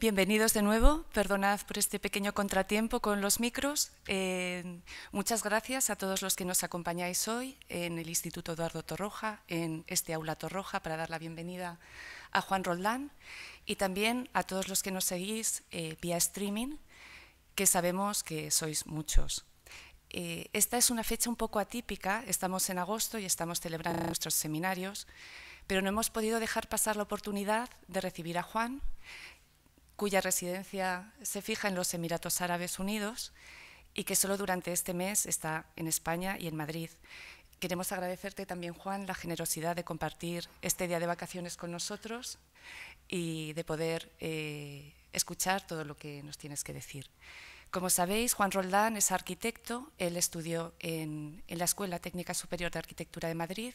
Bienvenidos de nuevo. Perdonad por este pequeño contratiempo con los micros. Eh, muchas gracias a todos los que nos acompañáis hoy en el Instituto Eduardo Torroja, en este aula Torroja, para dar la bienvenida a Juan Roldán y también a todos los que nos seguís eh, vía streaming, que sabemos que sois muchos. Eh, esta es una fecha un poco atípica. Estamos en agosto y estamos celebrando nuestros seminarios, pero no hemos podido dejar pasar la oportunidad de recibir a Juan cuya residencia se fija en los Emiratos Árabes Unidos y que solo durante este mes está en España y en Madrid. Queremos agradecerte también, Juan, la generosidad de compartir este día de vacaciones con nosotros y de poder eh, escuchar todo lo que nos tienes que decir. Como sabéis, Juan Roldán es arquitecto, él estudió en, la Escuela Técnica Superior de Arquitectura de Madrid,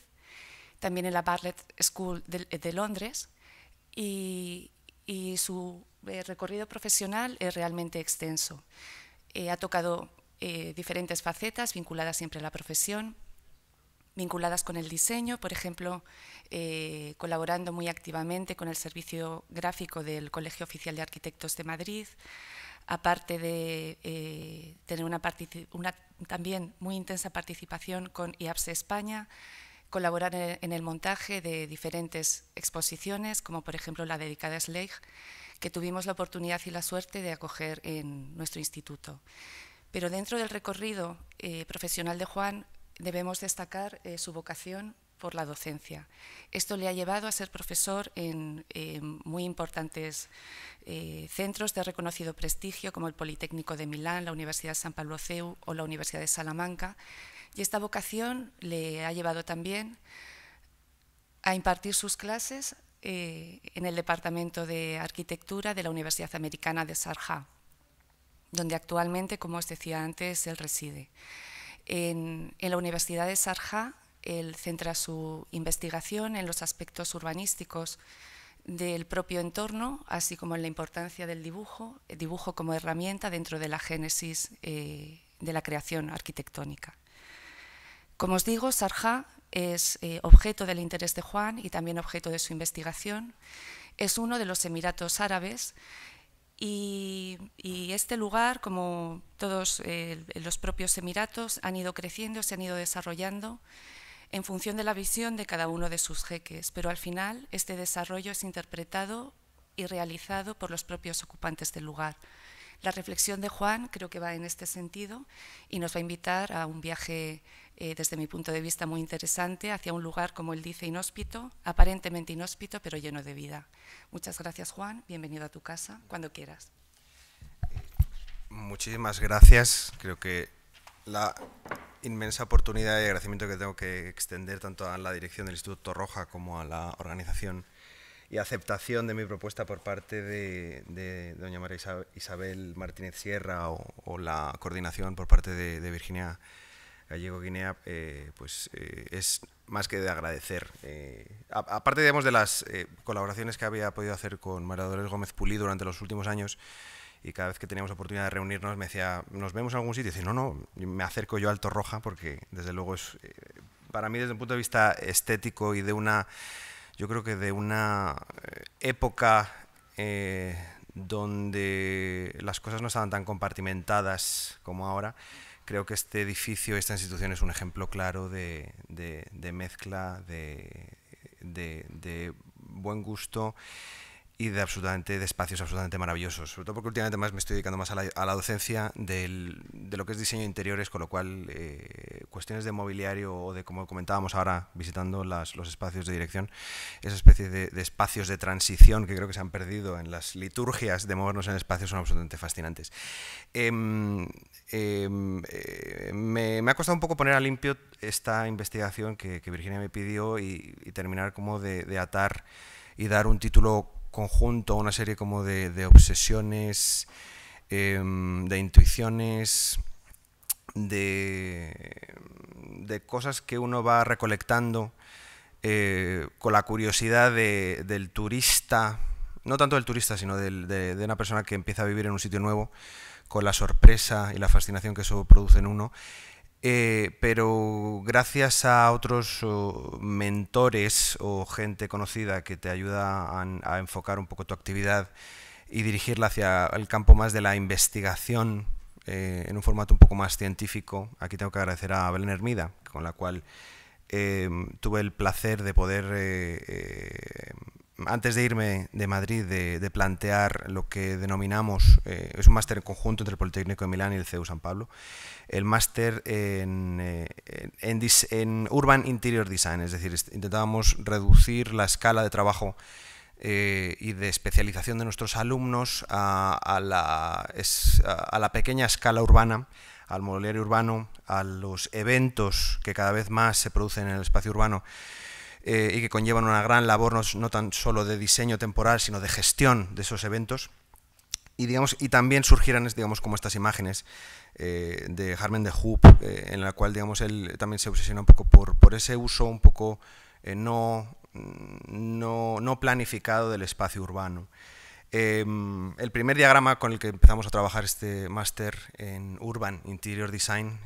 también en la Bartlett School de, Londres, y su eh, recorrido profesional es realmente extenso. Eh, ha tocado eh, diferentes facetas vinculadas siempre a la profesión, vinculadas con el diseño, por ejemplo, colaborando muy activamente con el servicio gráfico del Colegio Oficial de Arquitectos de Madrid, aparte de tener una, una, también muy intensa participación con IAPS España, colaborar en el montaje de diferentes exposiciones, como por ejemplo la dedicada a Sleig, que tuvimos la oportunidad y la suerte de acoger en nuestro instituto. Pero dentro del recorrido eh, profesional de Juan debemos destacar eh, su vocación por la docencia. Esto le ha llevado a ser profesor en eh, muy importantes centros de reconocido prestigio como el Politécnico de Milán, la Universidad San Pablo CEU o la Universidad de Salamanca. Y esta vocación le ha llevado también a impartir sus clases eh, en el Departamento de Arquitectura de la Universidad Americana de Sarja, donde actualmente, como os decía antes, él reside. En, la Universidad de Sarja, él centra su investigación en los aspectos urbanísticos del propio entorno, así como en la importancia del dibujo, el eh, dibujo como herramienta dentro de la génesis eh, de la creación arquitectónica. Como os digo, Sarja es eh, objeto del interés de Juan y también objeto de su investigación. Es uno de los Emiratos Árabes y, este lugar, como todos eh, los propios Emiratos, han ido creciendo, se han ido desarrollando en función de la visión de cada uno de sus jeques, pero al final este desarrollo es interpretado y realizado por los propios ocupantes del lugar. La reflexión de Juan creo que va en este sentido y nos va a invitar a un viaje eh, desde mi punto de vista muy interesante, hacia un lugar, como él dice, inhóspito, aparentemente inhóspito, pero lleno de vida. Muchas gracias, Juan. Bienvenido a tu casa, cuando quieras. Muchísimas gracias. Creo que la inmensa oportunidad y agradecimiento que tengo que extender tanto a la dirección del Instituto Roja como a la organización y aceptación de mi propuesta por parte de, doña María Isabel Martínez Sierra o, la coordinación por parte de Virginia Gallego Guinea, eh, pues eh, es más que de agradecer. Eh, aparte, digamos, de las colaboraciones que había podido hacer con Maradores Gómez Pulí durante los últimos años, y cada vez que teníamos oportunidad de reunirnos me decía, ¿nos vemos en algún sitio? Y dice, no, no, me acerco yo Alto Roja porque desde luego es, para mí desde un punto de vista estético y de una, yo creo que de una época donde las cosas no estaban tan compartimentadas como ahora, creo que este edificio, esta institución es un ejemplo claro de, mezcla, de, buen gusto y de absolutamente de espacios absolutamente maravillosos, sobre todo porque últimamente me estoy dedicando más a la, docencia del, de lo que es diseño de interiores, con lo cual eh, cuestiones de mobiliario o de, como comentábamos ahora, visitando las, los espacios de dirección, esa especie de, espacios de transición que creo que se han perdido en las liturgias de movernos en espacios son absolutamente fascinantes. Em, Em, eh, me, ha costado un poco poner a limpio esta investigación que, Virginia me pidió y, terminar como de, atar y dar un título conjunto a una serie como de, obsesiones, em, de intuiciones, de, cosas que uno va recolectando eh, con la curiosidad del turista, no tanto del turista, sino de una persona que empieza a vivir en un sitio nuevo con la sorpresa y la fascinación que eso produce en uno. Eh, pero gracias a otros mentores o gente conocida que te ayuda a, enfocar un poco tu actividad y dirigirla hacia el campo más de la investigación eh, en un formato un poco más científico, aquí tengo que agradecer a Belén Hermida, con la cual eh, tuve el placer de poder antes de irme de Madrid, de, plantear lo que denominamos, eh, es un máster en conjunto entre el Politécnico de Milán y el CEU San Pablo, el máster eh, en, Urban Interior Design, es decir, intentábamos reducir la escala de trabajo eh, y de especialización de nuestros alumnos a, la, a la pequeña escala urbana, al mobiliario urbano, a los eventos que cada vez más se producen en el espacio urbano eh, y que conllevan una gran labor no, tan solo de diseño temporal, sino de gestión de esos eventos. Y, digamos, y también surgirán digamos, como estas imágenes eh, de Carmen de Hoop, eh, en la cual digamos, él también se obsesiona un poco por, por ese uso un poco no, no, no, planificado del espacio urbano. Em, el primer diagrama con el que empezamos a trabajar este máster en Urban Interior Design,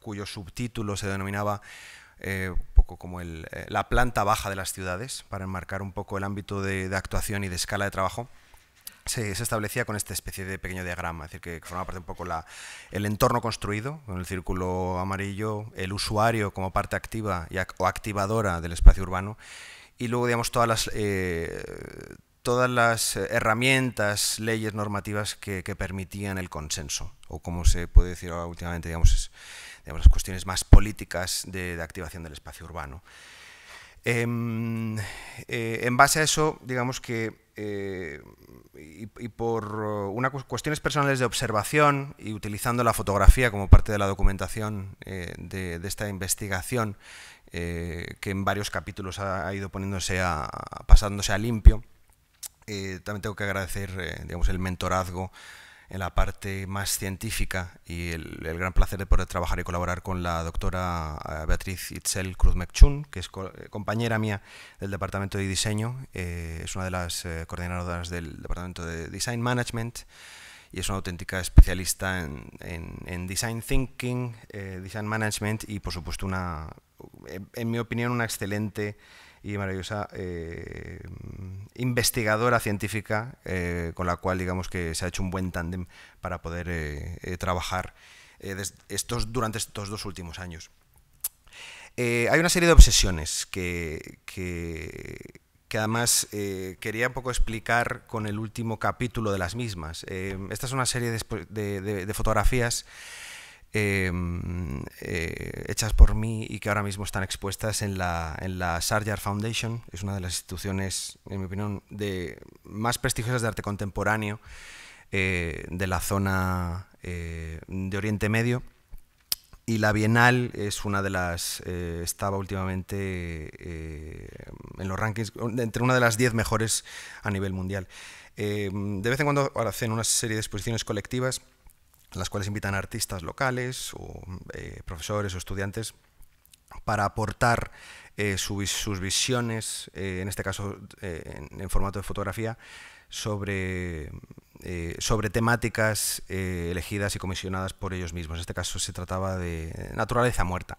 cuyo subtítulo se denominaba eh, un poco como el, eh, la planta baja de las ciudades, para enmarcar un poco el ámbito de, actuación y de escala de trabajo, se, establecía con esta especie de pequeño diagrama, es decir, que formaba parte un poco la, el entorno construido, con el círculo amarillo, el usuario como parte activa o activadora del espacio urbano, y luego, digamos, todas las... Eh, todas las herramientas, leyes normativas que, permitían el consenso, o como se puede decir últimamente, digamos, las cuestiones más políticas de, activación del espacio urbano. Em, eh, en base a eso, digamos que, eh, y, por uh, unas cuestiones personales de observación y utilizando la fotografía como parte de la documentación eh, de, esta investigación, que en varios capítulos ha, ido poniéndose pasándose a limpio, también tengo que agradecer digamos, el mentorazgo en la parte más científica y el, gran placer de poder trabajar y colaborar con la doctora eh, Beatriz Itzel Cruz Mechun, que es eh, compañera mía del Departamento de Diseño, eh, es una de las coordinadoras del Departamento de Design Management y es una auténtica especialista en, Design Thinking, Design Management y por supuesto una, en mi opinión, una excelente y maravillosa eh, investigadora científica eh, con la cual digamos que se ha hecho un buen tándem para poder eh, trabajar estos, durante estos dos últimos años. hay una serie de obsesiones que, que, además quería un poco explicar con el último capítulo de las mismas. esta es una serie de, de fotografías Em, eh, hechas por mí y que ahora mismo están expuestas en la, en la Sarjar Foundation. Es una de las instituciones, en mi opinión, de, más prestigiosas de arte contemporáneo eh, de la zona eh, de Oriente Medio. Y la Bienal es una de las, estaba últimamente en los rankings, entre una de las 10 mejores a nivel mundial. de vez en cuando hacen una serie de exposiciones colectivas las cuales invitan artistas locales o eh, profesores o estudiantes para aportar eh, sus visiones, eh, en este caso en, formato de fotografía, sobre, sobre temáticas elegidas y comisionadas por ellos mismos. En este caso se trataba de naturaleza muerta.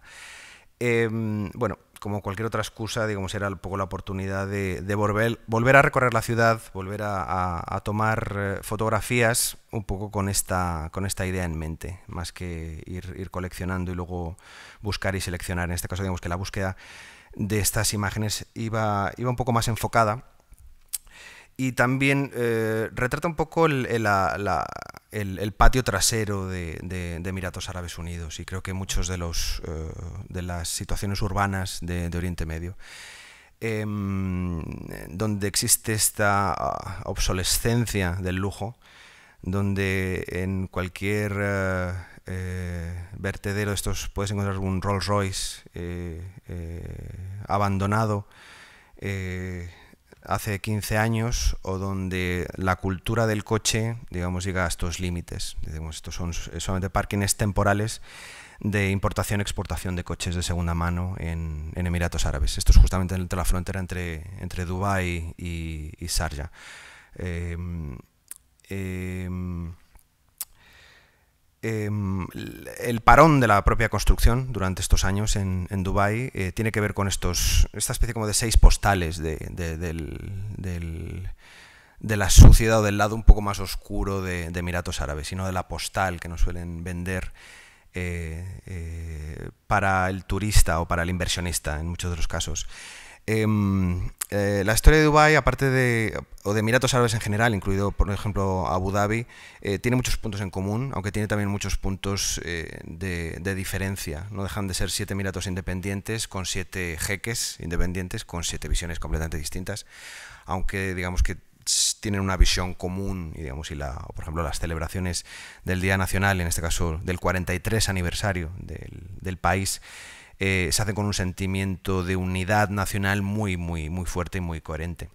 Em, bueno, como cualquier otra excusa, digamos, era un poco la oportunidad de, volver, volver, a recorrer la ciudad, volver a, tomar eh, fotografías un poco con esta, con esta idea en mente, más que ir, ir, coleccionando y luego buscar y seleccionar. En este caso, digamos que la búsqueda de estas imágenes iba, iba un poco más enfocada y también eh, retrata un poco el, eh, patio trasero de, Emiratos Árabes Unidos y creo que muchos de, los, eh, de las situaciones urbanas de, Oriente Medio, em, donde existe esta ah, obsolescencia del lujo, donde en cualquier vertedero de estos puedes encontrar un Rolls Royce abandonado hace 15 años o donde la cultura del coche, digamos, llega a estos límites. Digamos, estos son solamente parkings temporales de importación-exportación de coches de segunda mano en, Emiratos Árabes. Esto es justamente entre la frontera entre, entre Dubái y, y em, em, Em, el parón de la propia construcción durante estos años en, en Dubái eh, tiene que ver con estos, esta especie como de seis postales de, la suciedad o del lado un poco más oscuro de, Emiratos Árabes, sino de la postal que nos suelen vender eh, eh, para el turista o para el inversionista en muchos de los casos. Em, eh, la historia de Dubai, aparte de, o de Emiratos Árabes en general, incluido por ejemplo Abu Dhabi, eh, tiene muchos puntos en común, aunque tiene también muchos puntos eh, de, diferencia. No dejan de ser siete Emiratos independientes, con siete jeques independientes, con siete visiones completamente distintas, aunque digamos que tienen una visión común y digamos por ejemplo las celebraciones del Día Nacional en este caso del 43 aniversario del país eh, se hacen con un sentimiento de unidad nacional muy, muy, muy fuerte y muy coherente.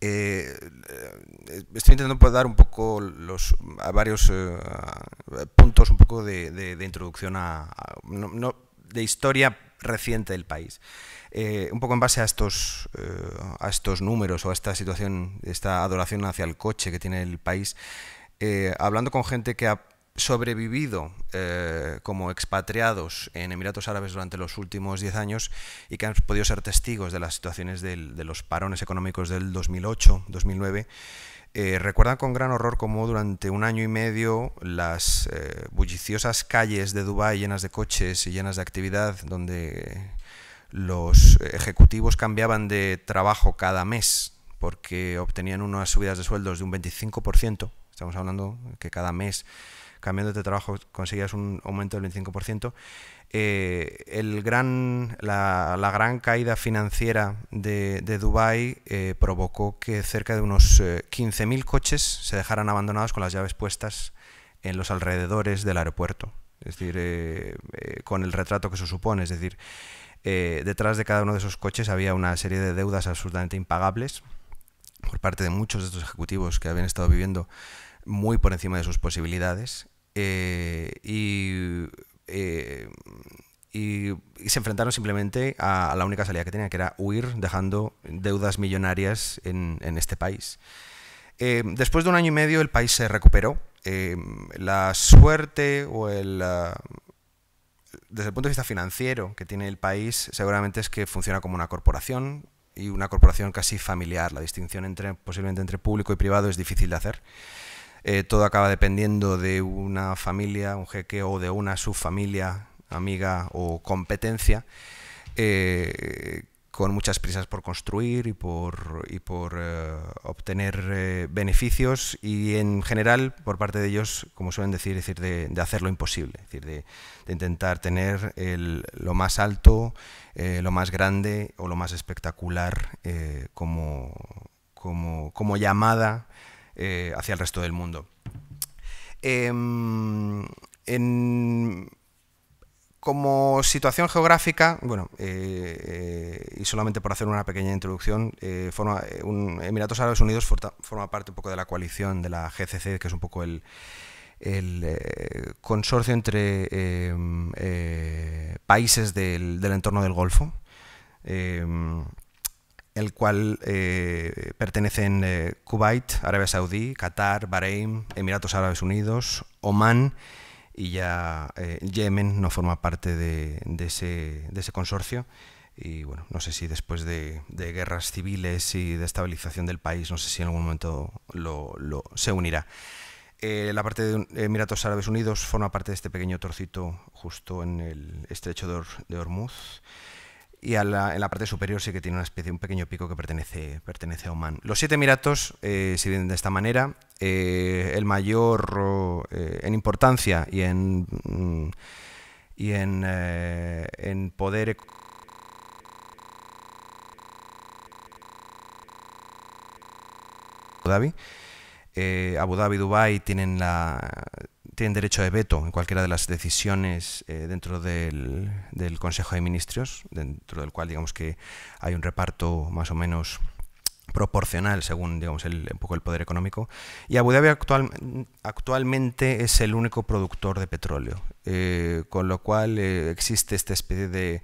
Eh, eh, estoy intentando pues, dar un poco los varios puntos un poco de, introducción a, de historia reciente del país. un poco en base a estos, a estos números o a esta situación, esta adoración hacia el coche que tiene el país, hablando con gente que ha sobrevivido eh, como expatriados en Emiratos Árabes durante los últimos 10 años y que han podido ser testigos de las situaciones de los parones económicos del 2008-2009, eh, recuerdan con gran horror cómo durante un año y medio las eh, bulliciosas calles de Dubái llenas de coches y llenas de actividad, donde los ejecutivos cambiaban de trabajo cada mes porque obtenían unas subidas de sueldos de un 25%, estamos hablando que cada mes cambiando de trabajo conseguías un aumento del 25%. Eh, el gran, la, gran caída financiera de, de Dubái eh, provocó que cerca de unos 15.000 eh, coches se dejaran abandonados con las llaves puestas en los alrededores del aeropuerto. Es decir, con el retrato que eso supone. Es decir, detrás de cada uno de esos coches había una serie de deudas absolutamente impagables por parte de muchos de estos ejecutivos que habían estado viviendo muy por encima de sus posibilidades eh, eh, y, se enfrentaron simplemente a, la única salida que tenían, que era huir dejando deudas millonarias en, este país. Eh, después de un año y medio el país se recuperó. la suerte o el... Ah, desde el punto de vista financiero que tiene el país, seguramente es que funciona como una corporación, y una corporación casi familiar. La distinción entre posiblemente entre público y privado es difícil de hacer. Eh, todo acaba dependiendo de una familia, un jeque o de una subfamilia, amiga o competencia, eh, con muchas prisas por construir y por, por eh, obtener beneficios y en general por parte de ellos, como suelen decir, decir de, hacer lo imposible, decir, de, intentar tener lo más alto, lo más grande o lo más espectacular como, como llamada eh, hacia el resto del mundo. Em, como situación geográfica, bueno, eh, eh, y solamente por hacer una pequeña introducción, un, Emiratos Árabes Unidos forma parte un poco de la coalición de la GCC, que es un poco el, consorcio entre em, países del, entorno del Golfo. Em, el cual eh, pertenecen eh, Kuwait, Arabia Saudí, Qatar, Bahrein, Emiratos Árabes Unidos, Omán y ya eh, Yemen no forma parte de, ese, consorcio. Y bueno, no sé si después de, guerras civiles y de estabilización del país, no sé si en algún momento lo, se unirá. la parte de Emiratos Árabes Unidos forma parte de este pequeño torcito justo en el estrecho de, ormuz de Hormuz y en la parte superior sí que tiene una especie, un pequeño pico que pertenece, pertenece a Oman. Los siete emiratos eh, se vienen de esta manera. Eh, el mayor eh, en importancia y en, mm, y en, eh, en poder Abu Dhabi. Abu Dhabi y Dubái tienen la, tienen derecho de veto en cualquiera de las decisiones eh, dentro del, Consejo de Ministros, dentro del cual digamos que hay un reparto más o menos proporcional según digamos el, poco el poder económico y Abu Dhabi actualmente es el único productor de petróleo eh, con lo cual eh, existe esta especie de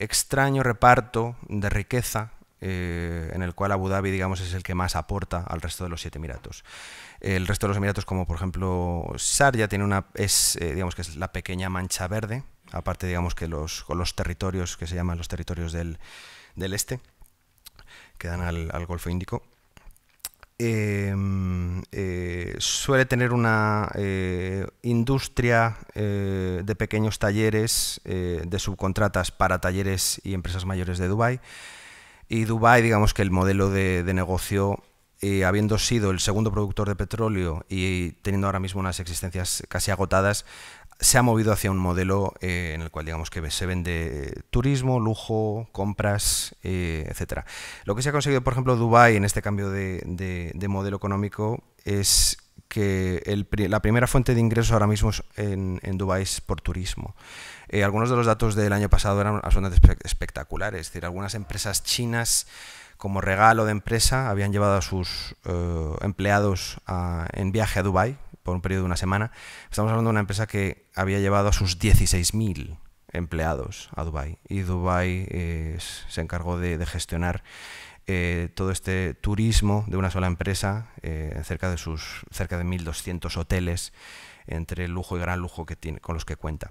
extraño reparto de riqueza eh, en el cual Abu Dhabi, digamos, es el que más aporta al resto de los siete Emiratos. El resto de los Emiratos, como por ejemplo Sharjah tiene una, es, eh, digamos que es la pequeña mancha verde, aparte, digamos, que los, territorios que se llaman los territorios del, este, que dan al, Golfo Índico. Eh, suele tener una industria de pequeños talleres de subcontratas para talleres y empresas mayores de Dubái. Y Dubái, digamos que el modelo de, negocio, eh, habiendo sido el segundo productor de petróleo y teniendo ahora mismo unas existencias casi agotadas, se ha movido hacia un modelo eh, en el cual digamos que se vende eh, turismo, lujo, compras, etc. etcétera. Lo que se ha conseguido, por ejemplo, Dubai en este cambio de modelo económico es que la primera fuente de ingresos ahora mismo en, en Dubái es por turismo. Eh, algunos de los datos del año pasado eran absolutamente espectaculares. Es algunas empresas chinas como regalo de empresa habían llevado a sus eh, empleados en viaje a Dubái por un periodo de una semana. Estamos hablando de una empresa que había llevado a sus 16.000 empleados a Dubái y Dubái eh, se encargó de, de gestionar eh, todo este turismo de una sola empresa, eh, cerca de sus cerca de 1.200 hoteles entre lujo y gran lujo que tiene, con los que cuenta.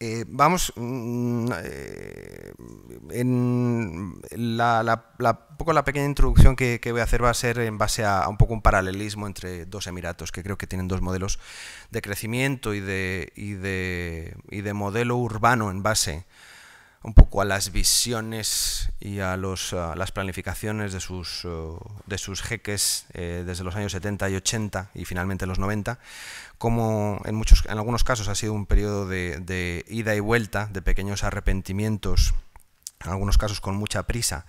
Eh, vamos, mm, la, poco la pequeña introducción que, voy a hacer va a ser en base a, un poco un paralelismo entre dos Emiratos, que creo que tienen dos modelos de crecimiento y de, y de, y de modelo urbano en base un poco a las visiones y a, los, las planificaciones de sus, eh, de sus jeques eh, desde los años 70 y 80 y finalmente los 90, como en, muchos, en algunos casos ha sido un periodo de, ida y vuelta, de pequeños arrepentimientos, en algunos casos con mucha prisa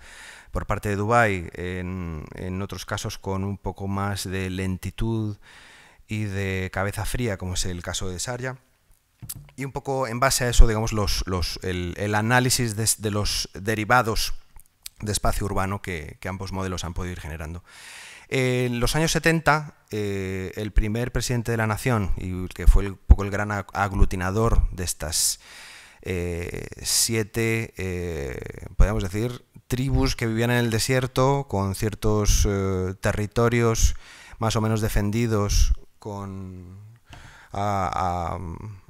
por parte de Dubái, en, en otros casos con un poco más de lentitud y de cabeza fría, como es el caso de Sarja y un poco en base a eso, digamos, el, análisis de, los derivados de espacio urbano que, ambos modelos han podido ir generando. En los años 70, eh, el primer presidente de la nación, y que fue un poco el gran aglutinador de estas eh, siete, eh, decir, tribus que vivían en el desierto, con ciertos eh, territorios más o menos defendidos, con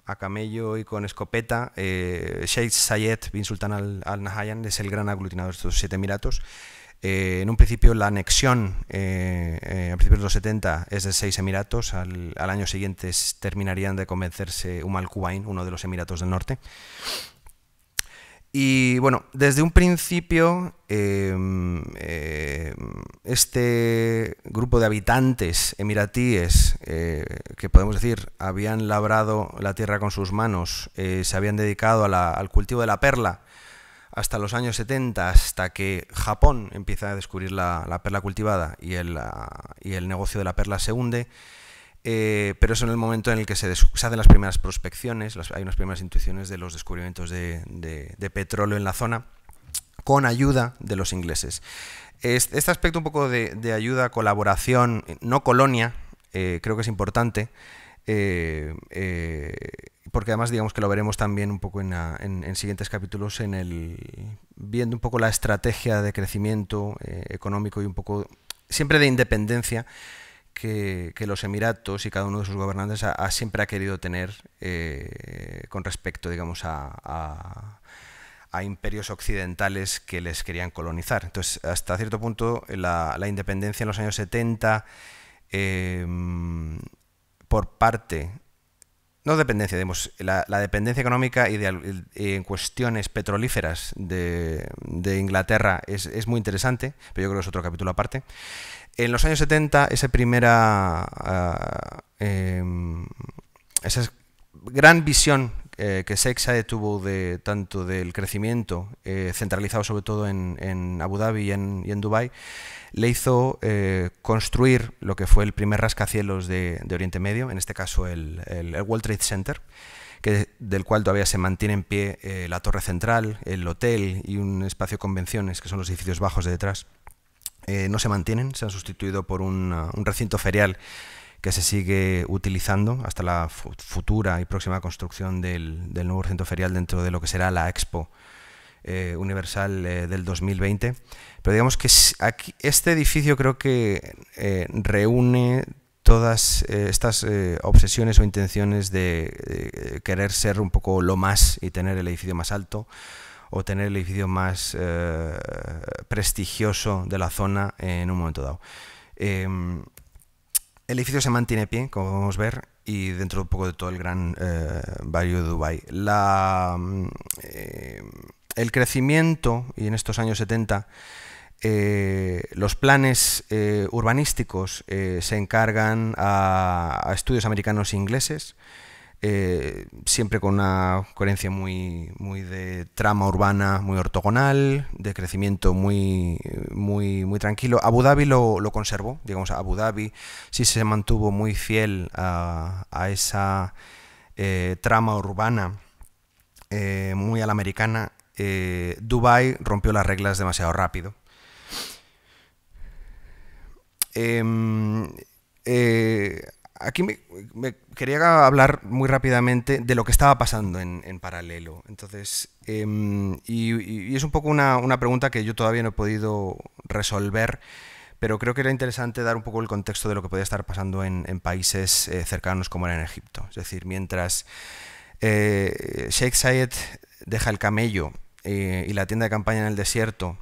a camello y con escopeta, eh, Sheikh Sayed bin Sultan al-Nahyan es el gran aglutinador de estos siete emiratos. Eh, en un principio la anexión eh, a principios de los 70 es de seis emiratos, al, año siguiente terminarían de convencerse Umm al uno de los emiratos del norte. Y bueno, desde un principio em, em, este grupo de habitantes emiratíes, eh, que podemos decir habían labrado la tierra con sus manos, eh, se habían dedicado al cultivo de la perla hasta los años 70, hasta que Japón empieza a descubrir la, perla cultivada y el negocio de la perla se hunde. Eh, pero es en el momento en el que se, hacen las primeras prospecciones, hay unas primeras intuiciones de los descubrimientos de, petróleo en la zona, con ayuda de los ingleses. Este, aspecto un poco de, ayuda, colaboración, no colonia, eh, creo que es importante, eh, porque además digamos que lo veremos también un poco en, siguientes capítulos, en el, viendo un poco la estrategia de crecimiento económico y un poco siempre de independencia que, los Emiratos y cada uno de sus gobernantes siempre ha querido tener eh, con respecto, digamos, a, imperios occidentales que les querían colonizar. Entonces, hasta cierto punto, la, independencia en los años 70, em, por parte, no dependencia, digamos, la, dependencia económica y de, en cuestiones petrolíferas de, Inglaterra es, es muy interesante, pero yo creo que es otro capítulo aparte. En los años 70, esa primera, ah, em, esa gran visión eh, que Sexae tuvo de, tanto del crecimiento, eh, centralizado sobre todo en, Abu Dhabi y en, Dubái, le hizo eh, construir lo que fue el primer rascacielos de, Oriente Medio, en este caso el, World Trade Center, que, del cual todavía se mantiene en pie la torre central, el hotel y un espacio de convenciones, que son los edificios bajos de detrás. Eh, no se mantienen, se han sustituido por ah, un recinto ferial que se sigue utilizando hasta la futura y próxima construcción del, nuevo recinto ferial dentro de lo que será la Expo eh, Universal eh, del 2020. Pero digamos que este edificio creo que reúne todas estas obsesiones o intenciones de querer ser un poco lo más y tener el edificio más alto, o tener el edificio más eh, prestigioso de la zona en un momento dado. Em, el edificio se mantiene pie, como podemos ver, y dentro un poco de todo el gran eh, barrio de Dubái. Eh, el crecimiento, y en estos años 70, los planes urbanísticos se encargan a, estudios americanos e ingleses eh, siempre con una coherencia muy, muy de trama urbana muy ortogonal, de crecimiento muy, muy, muy tranquilo. Abu Dhabi lo, conservó, digamos, Abu Dhabi sí se mantuvo muy fiel a, esa eh, trama urbana eh, muy a la americana. Dubai rompió las reglas demasiado rápido. Em, eh, aquí me, quería hablar muy rápidamente de lo que estaba pasando en, paralelo. Entonces, em, y, es un poco una, pregunta que yo todavía no he podido resolver, pero creo que era interesante dar un poco el contexto de lo que podía estar pasando en, países eh, cercanos como era en Egipto. Es decir, mientras eh, Sheikh Zayed deja el camello eh, y la tienda de campaña en el desierto,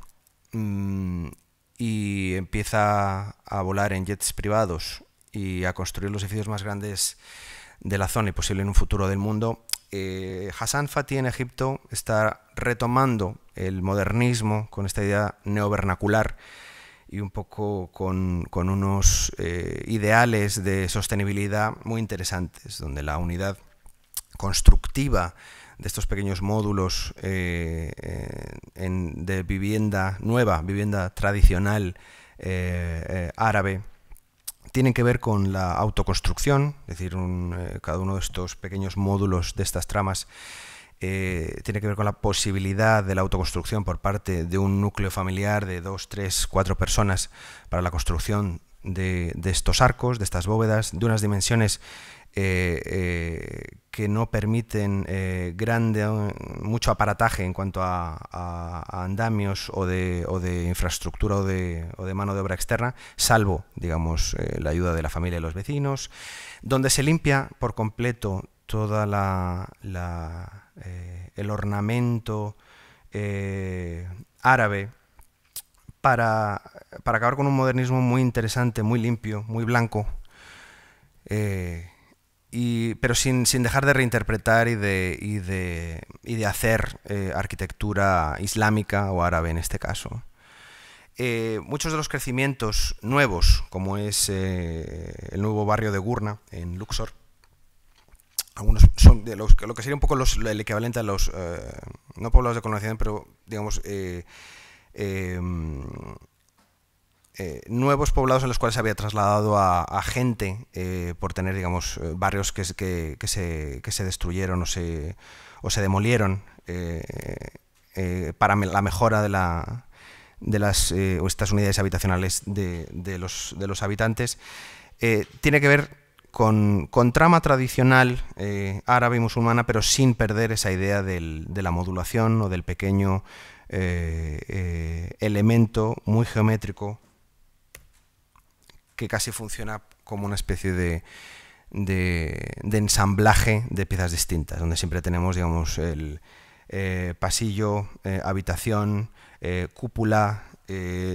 mm, y empieza a volar en jets privados y a construir los edificios más grandes de la zona y posible en un futuro del mundo, eh, Hassan Fatih en Egipto está retomando el modernismo con esta idea neovernacular y un poco con, unos eh, ideales de sostenibilidad muy interesantes, donde la unidad constructiva de estos pequeños módulos eh, de vivienda nueva, vivienda tradicional árabe, tienen que ver con la autoconstrucción, es decir, eh, cada uno de estos pequeños módulos de estas tramas eh, tiene que ver con la posibilidad de la autoconstrucción por parte de un núcleo familiar de dos, tres, cuatro personas para la construcción de, estos arcos, de estas bóvedas, de unas dimensiones eh, eh, que no permiten eh, grande, mucho aparataje en cuanto a, andamios o de, infraestructura o de, mano de obra externa, salvo, digamos, la ayuda de la familia y los vecinos, donde se limpia por completo todo el ornamento árabe para, para, acabar con un modernismo muy interesante, muy limpio, muy blanco, eh, pero sin, dejar de reinterpretar y de, de, hacer eh, arquitectura islámica o árabe en este caso. Eh, muchos de los crecimientos nuevos, como es el nuevo barrio de Gurna en Luxor, algunos son de los, lo que sería un poco el equivalente a los, no pueblos de colonización, pero digamos Em, eh, nuevos poblados en los cuales se había trasladado a, gente eh, por tener, digamos, eh, barrios que, que, se, destruyeron o se, demolieron para la mejora de, la, de las, estas unidades habitacionales de, los, de los, habitantes. tiene que ver con, trama tradicional árabe y musulmana, pero sin perder esa idea de la modulación o del pequeño eh, eh, elemento muy geométrico que casi funciona como una especie de, ensamblaje de piezas distintas, donde siempre tenemos, digamos, el eh, pasillo, habitación, cúpula,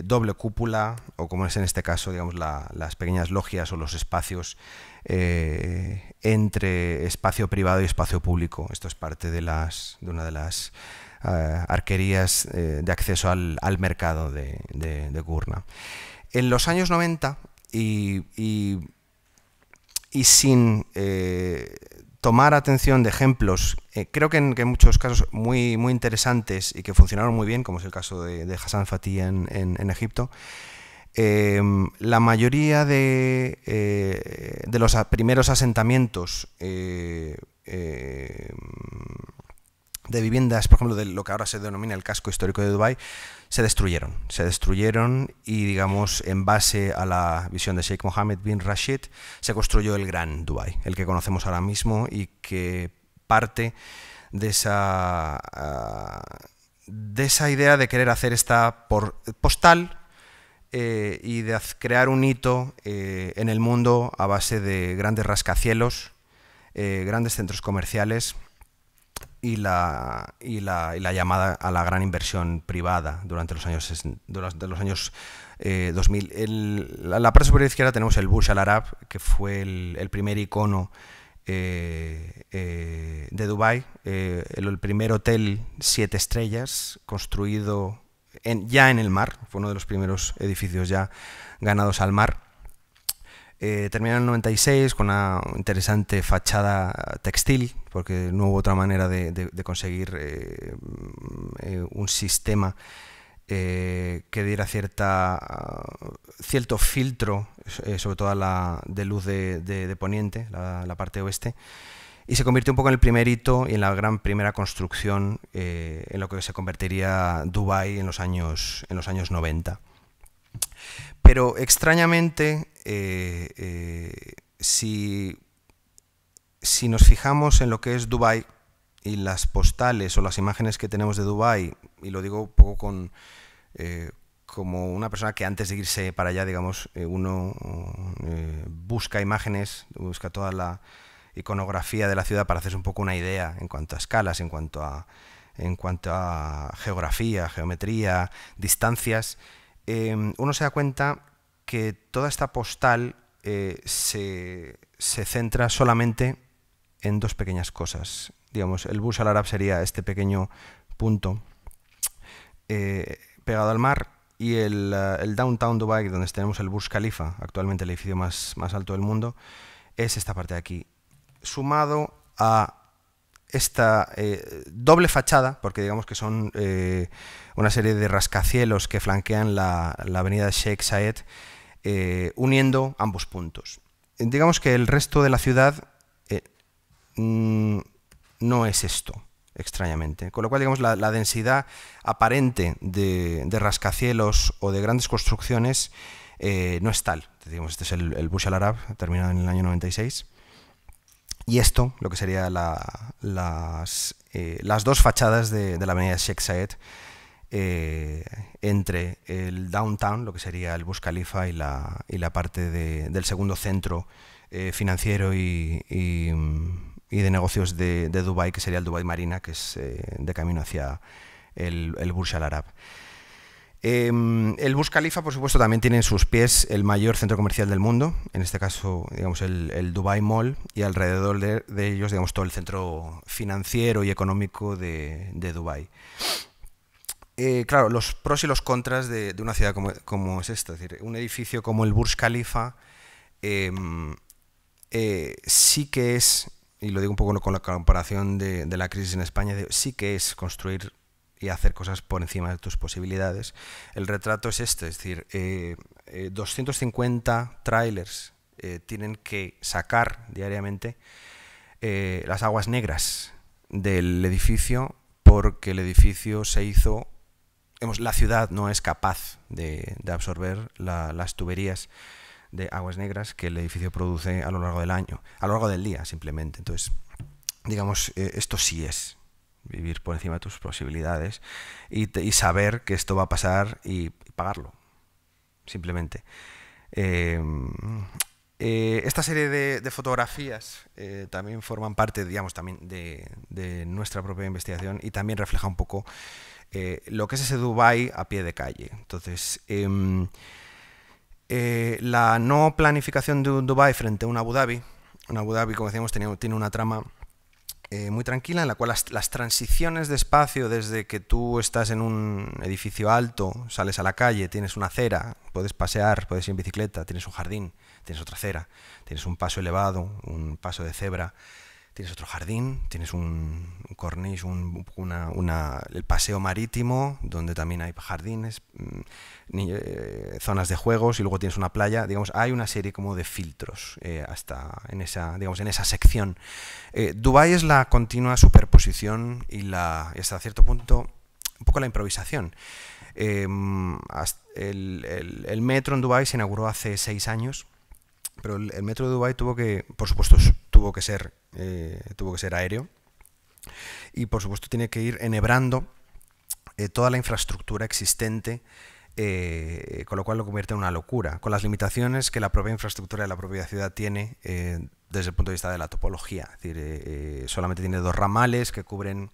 doble cúpula, o como es en este caso, digamos, las pequeñas logias o los espacios entre espacio privado y espacio público. Esto es parte de una de las eh, arquerías eh, de acceso al, mercado de, Gurna. En los años 90 y, y, sin eh, tomar atención de ejemplos, creo que en, muchos casos muy, muy interesantes y que funcionaron muy bien, como es el caso de, Hassan Fatih en, Egipto, la mayoría de, de los primeros asentamientos de viviendas, por ejemplo, de lo que ahora se denomina el casco histórico de Dubái, se destruyeron. Se destruyeron y, digamos, en base a la visión de Sheikh Mohammed bin Rashid, se construyó el gran Dubái, el que conocemos ahora mismo y que parte de esa, ah, de esa idea de querer hacer esta postal eh, y de crear un hito eh, en el mundo a base de grandes rascacielos, eh, grandes centros comerciales y la, y la, la, llamada a la gran inversión privada durante los años, durante los años 2000. Eh, en la, parte superior izquierda tenemos el Bush al Arab, que fue el, primer icono eh, eh, de Dubái, el, primer hotel siete estrellas construido ya en el mar, fue uno de los primeros edificios ya ganados al mar. Eh, terminó en el 96 con una interesante fachada textil, porque no hubo otra manera de, conseguir eh, mm, eh, un sistema eh, que diera cierta, cierto filtro, sobre todo la de luz de, poniente, la, parte oeste, y se convirtió un poco en el primer hito y en la gran primera construcción en lo que se convertiría Dubái en los años, en los años 90. Pero extrañamente, eh, eh, si, si nos fijamos en lo que es Dubái y las postales o las imágenes que tenemos de Dubái, y lo digo un poco con, eh, como una persona que antes de irse para allá, digamos, uno busca imágenes, busca toda la iconografía de la ciudad para hacerse un poco una idea en cuanto a escalas, en cuanto a, en cuanto a geografía, geometría, distancias. Em, uno se da cuenta que toda esta postal eh, se, centra solamente en dos pequeñas cosas. Digamos, el bus al Arab sería este pequeño punto eh, pegado al mar y el, eh, Downtown Dubai, donde tenemos el Burj Khalifa, actualmente el edificio más, más alto del mundo, es esta parte de aquí. Sumado a esta eh, doble fachada, porque digamos que son eh, una serie de rascacielos que flanquean la, la avenida Sheikh Zayed, eh, uniendo ambos puntos. Digamos que el resto de la ciudad mm, no es esto, extrañamente. Con lo cual, digamos, la, densidad aparente de, de, rascacielos o de grandes construcciones no es tal. Digamos, este es el, el Bush al Arab, terminado en el año 96 y esto, lo que serían la, eh, las, dos fachadas de, la avenida Sheikh Zayed, eh, entre el downtown, lo que sería el Burj Khalifa, y la, y la parte del segundo centro eh, financiero mm, y, de negocios de, de Dubái, que sería el Dubai Marina, que es de camino hacia el, el Burj Al Arab. Em, el Burj Khalifa, por supuesto, también tiene en sus pies el mayor centro comercial del mundo, en este caso, digamos, el, Dubai Mall, y alrededor de, ellos, digamos, todo el centro financiero y económico de, Dubai. Eh, claro, los pros y los contras de, una ciudad como, es esta, es decir, un edificio como el Burj Khalifa em, eh, sí que es, y lo digo un poco con la comparación de, la crisis en España, sí que es construir y hacer cosas por encima de tus posibilidades. El retrato es este, es decir, 250 eh, eh, trailers eh, tienen que sacar diariamente las aguas negras del edificio porque el edificio se hizo, hemos, la ciudad no es capaz de, absorber las tuberías de aguas negras que el edificio produce a lo largo del año, a lo largo del día simplemente. Entonces, digamos, esto sí es vivir por encima de tus posibilidades y, saber que esto va a pasar y pagarlo, simplemente. Em, eh, esta serie de, fotografías eh, también forman parte, digamos, también de, nuestra propia investigación y también refleja un poco eh, lo que es ese Dubai a pie de calle. Entonces, em, la no planificación de un Dubai frente a un Abu Dhabi, un Abu Dhabi, como decíamos, tiene una trama eh, muy tranquila en la cual las, las, transiciones de espacio desde que tú estás en un edificio alto, sales a la calle, tienes una acera, puedes pasear, puedes ir en bicicleta, tienes un jardín, tienes otra acera, tienes un paso elevado, un paso de cebra, tienes otro jardín, tienes un, un corniche, un, el paseo marítimo, donde también hay jardines, mm, eh, zonas de juegos y luego tienes una playa. Digamos, hay una serie como de filtros eh, hasta en esa, digamos, en esa sección. Eh, Dubái es la continua superposición y la, hasta cierto punto un poco la improvisación. Mm, el, el metro en Dubái se inauguró hace seis años pero el, metro de Dubái tuvo que, por supuesto, tuvo que ser, eh, tuvo que ser aéreo. Y por supuesto tiene que ir enhebrando eh, toda la infraestructura existente, eh, con lo cual lo convierte en una locura, con las limitaciones que la propia infraestructura de la propia ciudad tiene desde el punto de vista de la topología. Es decir, solamente tiene dos ramales que cubren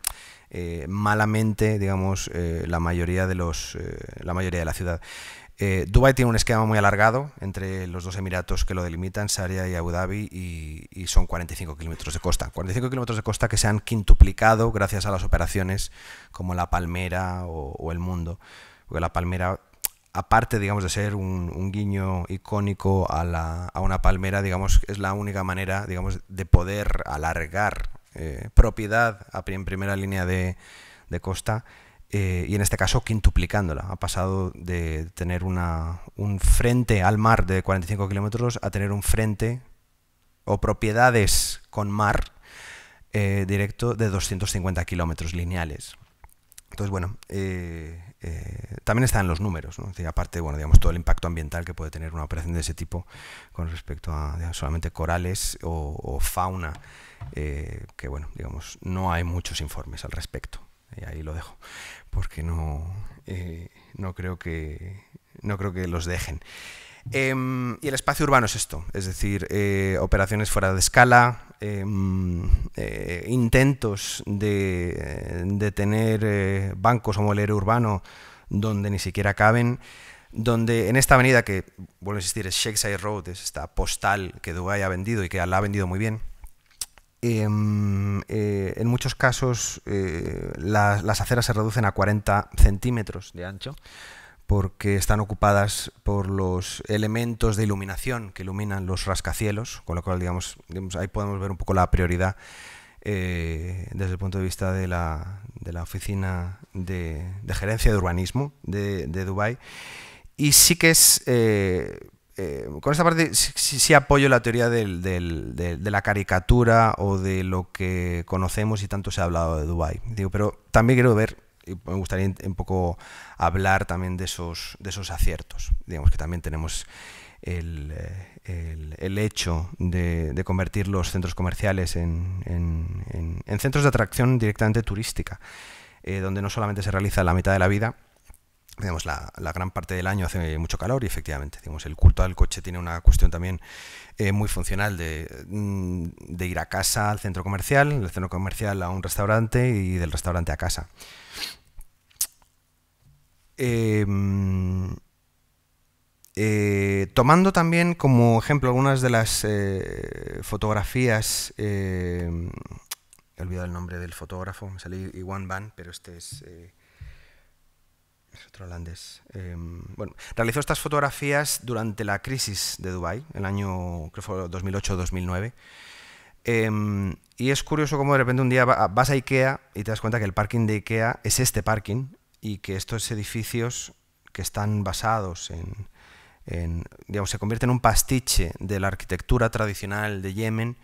malamente, digamos, la, mayoría de los, la mayoría de la ciudad. Eh, Dubái tiene un esquema muy alargado entre los dos emiratos que lo delimitan, Saria y Abu Dhabi, y, son 45 kilómetros de costa. 45 kilómetros de costa que se han quintuplicado gracias a las operaciones como La Palmera o, El Mundo. Porque La Palmera, aparte digamos, de ser un, guiño icónico a, una palmera, digamos, es la única manera digamos, de poder alargar eh, propiedad en primera línea de costa eh, y en este caso quintuplicándola. Ha pasado de tener una, un frente al mar de 45 kilómetros a tener un frente o propiedades con mar eh, directo de 250 kilómetros lineales. Entonces, bueno, eh, también están los números, ¿no? aparte, bueno, digamos, todo el impacto ambiental que puede tener una operación de ese tipo con respecto a solamente corales o, fauna, que bueno, digamos, no hay muchos informes al respecto. Y ahí lo dejo porque no, eh, no, creo, que, no creo que los dejen. Em, y el espacio urbano es esto, es decir, eh, operaciones fuera de escala, em, eh, intentos de, tener bancos o molero urbano donde ni siquiera caben, donde en esta avenida que, vuelvo a insistir, es Shakespeare Road, es esta postal que Dubái ha vendido y que la ha vendido muy bien, Em, eh, en muchos casos eh, las, aceras se reducen a 40 centímetros de ancho porque están ocupadas por los elementos de iluminación que iluminan los rascacielos, con lo cual digamos, ahí podemos ver un poco la prioridad eh, desde el punto de vista de la, Oficina de, Gerencia de Urbanismo de, de Dubái. Y sí que es eh, con esta parte sí, apoyo la teoría de, la caricatura o de lo que conocemos y tanto se ha hablado de Dubai. pero también quiero ver, y me gustaría un poco hablar también de esos, aciertos. Digamos que también tenemos el, eh, hecho de, convertir los centros comerciales en, centros de atracción directamente turística, eh, donde no solamente se realiza la mitad de la vida, la, gran parte del año hace mucho calor y efectivamente, digamos, el culto al coche tiene una cuestión también eh, muy funcional mm, de, ir a casa al centro comercial, del centro comercial a un restaurante y del restaurante a casa. Em, eh, tomando también como ejemplo algunas de las eh, fotografías, em, he olvidado el nombre del fotógrafo, me salió Iwan Van, pero este es... Em, bueno, realizó estas fotografías durante la crisis de Dubái, el año 2008-2009. Em, y es curioso cómo de repente un día vas a Ikea y te das cuenta que el parking de Ikea es este parking y que estos edificios que están basados en, digamos, se convierten en un pastiche de la arquitectura tradicional de Yemen,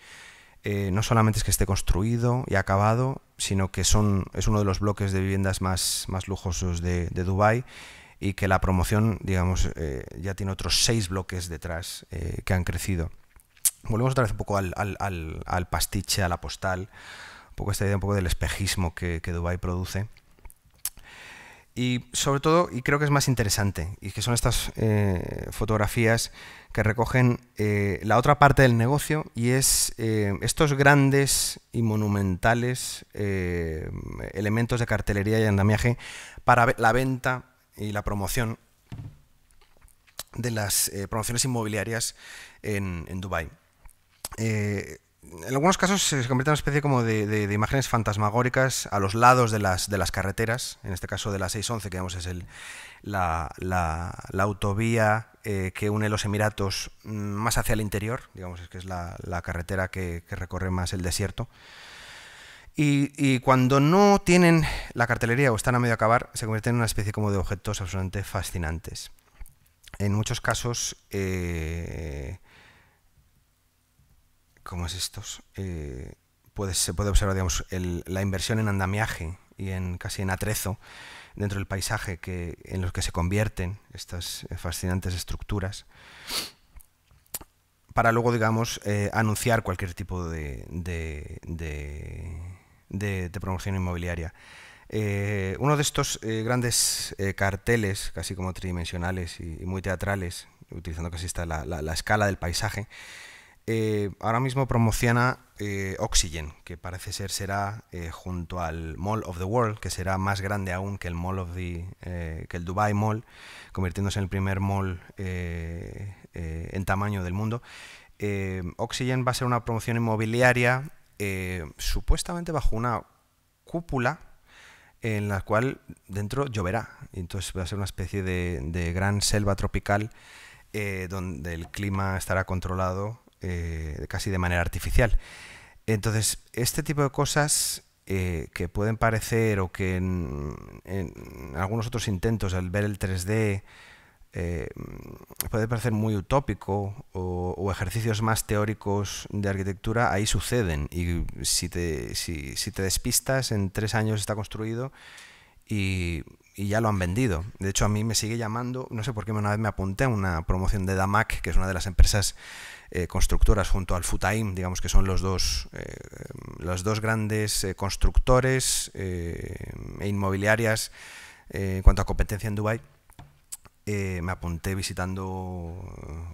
eh, no solamente es que esté construido y acabado, sino que son, es uno de los bloques de viviendas más, lujosos de, de Dubái y que la promoción, digamos, eh, ya tiene otros seis bloques detrás eh, que han crecido. Volvemos otra vez un poco al, pastiche, a la postal, un poco esta idea un poco del espejismo que, que Dubái produce. Y sobre todo, y creo que es más interesante, y que son estas eh, fotografías que recogen eh, la otra parte del negocio, y es eh, estos grandes y monumentales elementos de cartelería y andamiaje para la venta y la promoción de las promociones inmobiliarias en, en Dubái en algunos casos se convierte en una especie como de, imágenes fantasmagóricas a los lados de las, de las carreteras, en este caso de la 611, que es el, la, autovía eh, que une los Emiratos mm, más hacia el interior, digamos es que es la, carretera que, recorre más el desierto. Y, cuando no tienen la cartelería o están a medio acabar, se convierten en una especie como de objetos absolutamente fascinantes. En muchos casos... Eh, como es estos, eh, se puede observar la inversión en andamiaje y en casi en atrezo dentro del paisaje que, en los que se convierten estas eh, fascinantes estructuras para luego, digamos, eh, anunciar cualquier tipo de, de, de, promoción inmobiliaria. uno de estos grandes carteles, casi como tridimensionales y, muy teatrales, utilizando casi esta, la, la escala del paisaje, eh, ahora mismo promociona eh, Oxygen, que parece ser será eh, junto al Mall of the World, que será más grande aún que el Mall of the, que el Dubai Mall, convirtiéndose en el primer mall en tamaño del mundo. Oxygen va a ser una promoción inmobiliaria supuestamente bajo una cúpula en la cual dentro lloverá. Entonces va a ser una especie de gran selva tropical donde el clima estará controlado eh, casi de manera artificial. Entonces, este tipo de cosas eh, que pueden parecer o que en, algunos otros intentos al ver el 3D eh, puede parecer muy utópico o, ejercicios más teóricos de arquitectura, ahí suceden. Y si te, si, te despistas, en tres años está construido y, y, ya lo han vendido. De hecho, a mí me sigue llamando, no sé por qué una vez me apunté a una promoción de Damac, que es una de las empresas eh, constructoras junto al Futaim, digamos que son los dos, eh, los dos grandes eh, constructores e inmobiliarias en cuanto a competencia en Dubái. me apunté visitando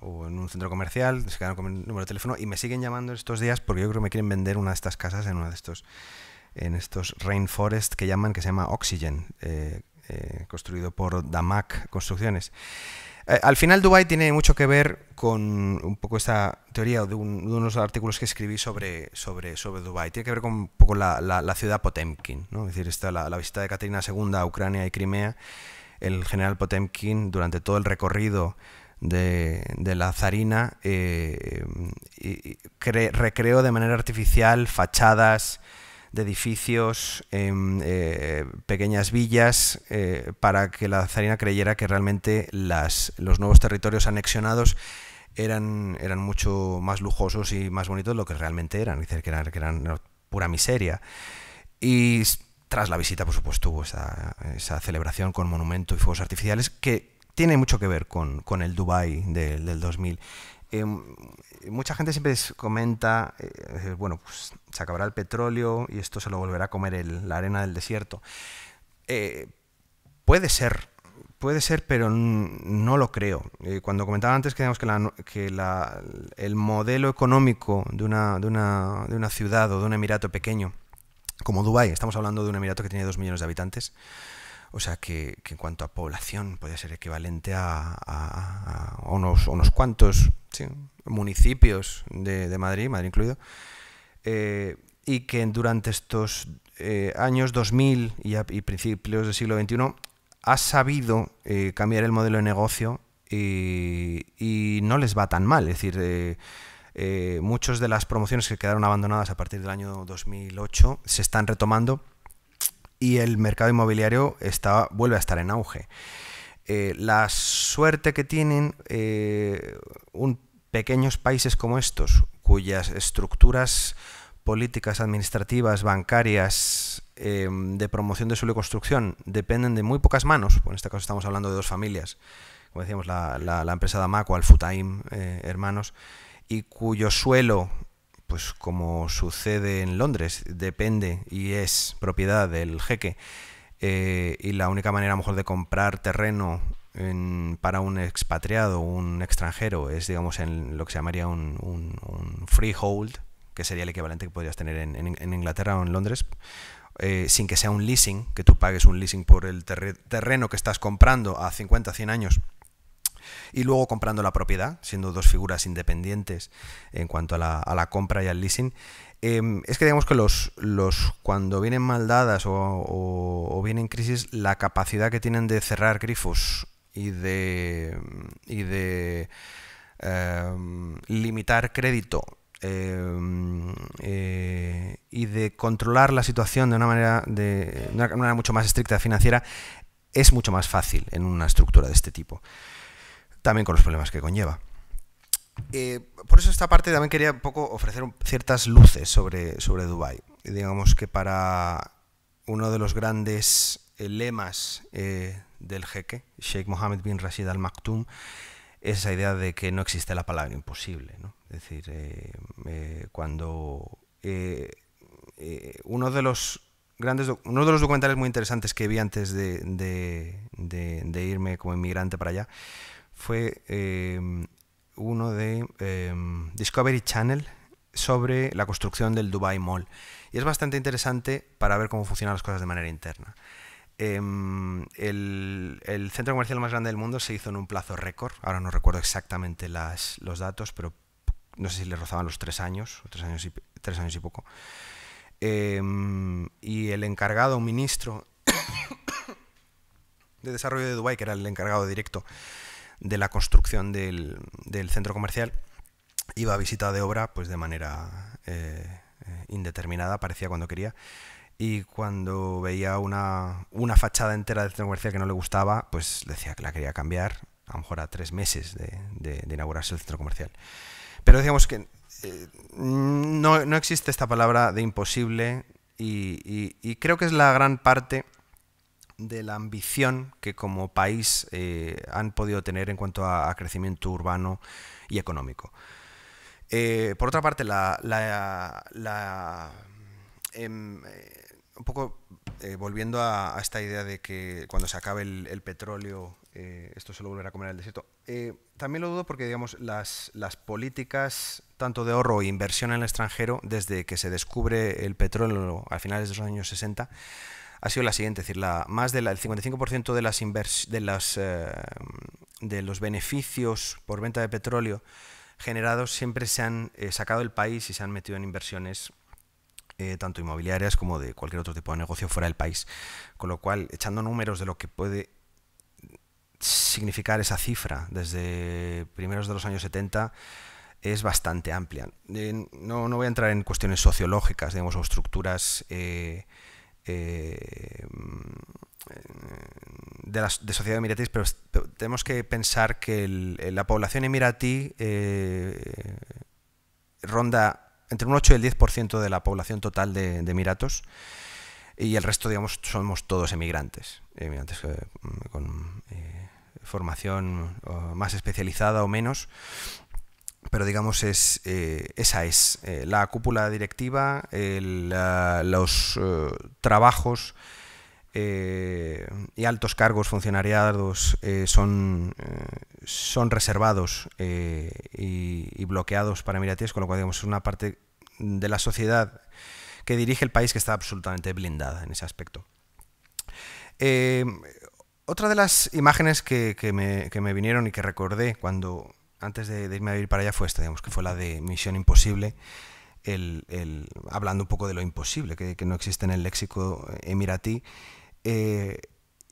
o en un centro comercial, se quedaron con el número de teléfono y me siguen llamando estos días porque yo creo que me quieren vender una de estas casas en uno de estos en estos rainforest que llaman, que se llama Oxygen, construido por Damac Construcciones. Eh, al final Dubai tiene mucho que ver con un poco esta teoría de, unos artículos que escribí sobre, sobre, sobre Dubái. Tiene que ver con un poco la, la, ciudad Potemkin, ¿no? es decir, está la, visita de Caterina II a Ucrania y Crimea. El general Potemkin, durante todo el recorrido de, de, la zarina eh, recreó de manera artificial fachadas, de edificios, em, eh, pequeñas villas, eh, para que la zarina creyera que realmente los nuevos territorios anexionados eran, eran mucho más lujosos y más bonitos de lo que realmente eran, dice que eran, eran pura miseria. Y tras la visita, por supuesto, hubo esa, celebración con monumento y fuegos artificiales que tiene mucho que ver con, el Dubai del, 2000. Eh, mucha gente siempre comenta, eh, bueno, pues se acabará el petróleo y esto se lo volverá a comer la arena del desierto. Eh, puede ser, puede ser, pero no lo creo. cuando comentaba antes que, que, que el modelo económico de una, de, una, ciudad o de un emirato pequeño, como Dubái, estamos hablando de un emirato que tiene dos millones de habitantes, o sea que, en cuanto a población puede ser equivalente a, unos, unos cuantos, sí, municipios de, Madrid, Madrid incluido, eh, y que durante estos eh, años 2000 y, y, principios del siglo XXI ha sabido eh, cambiar el modelo de negocio y, no les va tan mal. Es decir, muchas de las promociones que quedaron abandonadas a partir del año 2008 se están retomando y el mercado inmobiliario vuelve a estar en auge. la suerte que tienen un pequeños países como estos, cuyas estructuras políticas, administrativas, bancarias, em, de promoción de suelo y construcción dependen de muy pocas manos, pues en este caso estamos hablando de dos familias, como decíamos, la, la, la empresa Damaco, Alfutaim, eh, hermanos, y cuyo suelo, pues como sucede en Londres, depende y es propiedad del jeque, eh, y la única manera a lo mejor de comprar terreno para un expatriado, un extranjero, es digamos en lo que se llamaría un, freehold, que sería el equivalente que podrías tener en, Inglaterra o en Londres, eh, sin que sea un leasing, que tú pagues un leasing por el terreno que estás comprando a 50, 100 años y luego comprando la propiedad, siendo dos figuras independientes en cuanto a la, compra y al leasing. Em, es que digamos que los, los cuando vienen maldadas o, vienen crisis, la capacidad que tienen de cerrar grifos y de, mm, de em, limitar crédito em, eh, y de controlar la situación de una manera, de, una manera mucho más estricta financiera es mucho más fácil en una estructura de este tipo. También con los problemas que conlleva. Eh, por eso esta parte también quería poco ofrecer ciertas luces sobre, sobre Dubái. Digamos que para uno de los grandes eh, lemas del jeque, Sheikh Mohammed bin Rashid al Maktoum, esa idea de que no existe la palabra imposible. Es decir, eh, eh, cuando eh, uno de los grandes uno de los documentales muy interesantes que vi antes de, de irme como inmigrante para allá fue uno de Discovery Channel sobre la construcción del Dubai Mall. Y es bastante interesante para ver cómo funcionan las cosas de manera interna. Em, el, centro comercial más grande del mundo se hizo en un plazo récord. Ahora no recuerdo exactamente los datos, pero no sé si le rozaban los tres años, o tres años y, tres años y poco. Em, y el encargado, un ministro de desarrollo de Dubái, que era el encargado directo de la construcción del, centro comercial, iba a visita de obra pues de manera eh, eh, indeterminada, parecía cuando quería y cuando veía una, fachada entera del centro comercial que no le gustaba, pues decía que la quería cambiar, a lo mejor a tres meses de, inaugurarse el centro comercial. Pero decíamos que eh, no, existe esta palabra de imposible y, creo que es la gran parte de la ambición que como país eh, han podido tener en cuanto a, crecimiento urbano y económico. Eh, por otra parte, la, la, em, un poco eh, volviendo a, esta idea de que cuando se acabe el, petróleo eh, esto se lo volverá a comer el desierto. Eh, también lo dudo porque digamos las, políticas tanto de ahorro e inversión en el extranjero desde que se descubre el petróleo a finales de los años 60 ha sido la siguiente, es decir, la, más del 55% de, las de, las, de los beneficios por venta de petróleo generados siempre se han sacado del país y se han metido en inversiones eh, tanto inmobiliarias como de cualquier otro tipo de negocio fuera del país. Con lo cual, echando números de lo que puede significar esa cifra desde primeros de los años 70 es bastante amplia. Eh, no, voy a entrar en cuestiones sociológicas, digamos, o estructuras eh, de, la, sociedad emiratis, pero tenemos que pensar que la población emiratí ronda entre un 8 y el 10% de la población total de, Emiratos y el resto, digamos, somos todos emigrantes, emigrantes eh, con eh, formación más especializada o menos, pero digamos es eh, esa es la cúpula directiva, los trabajos eh, y altos cargos funcionariados eh, son, eh, son reservados y, bloqueados para Emiratíes, con lo cual digamos, es una parte de la sociedad que dirige el país que está absolutamente blindada en ese aspecto. otra de las imágenes que, me, vinieron y que recordé cuando antes de, irme a vivir para allá fue esta, digamos, que fue la de Misión Imposible, hablando un poco de lo imposible, que, no existe en el léxico emiratí, eh,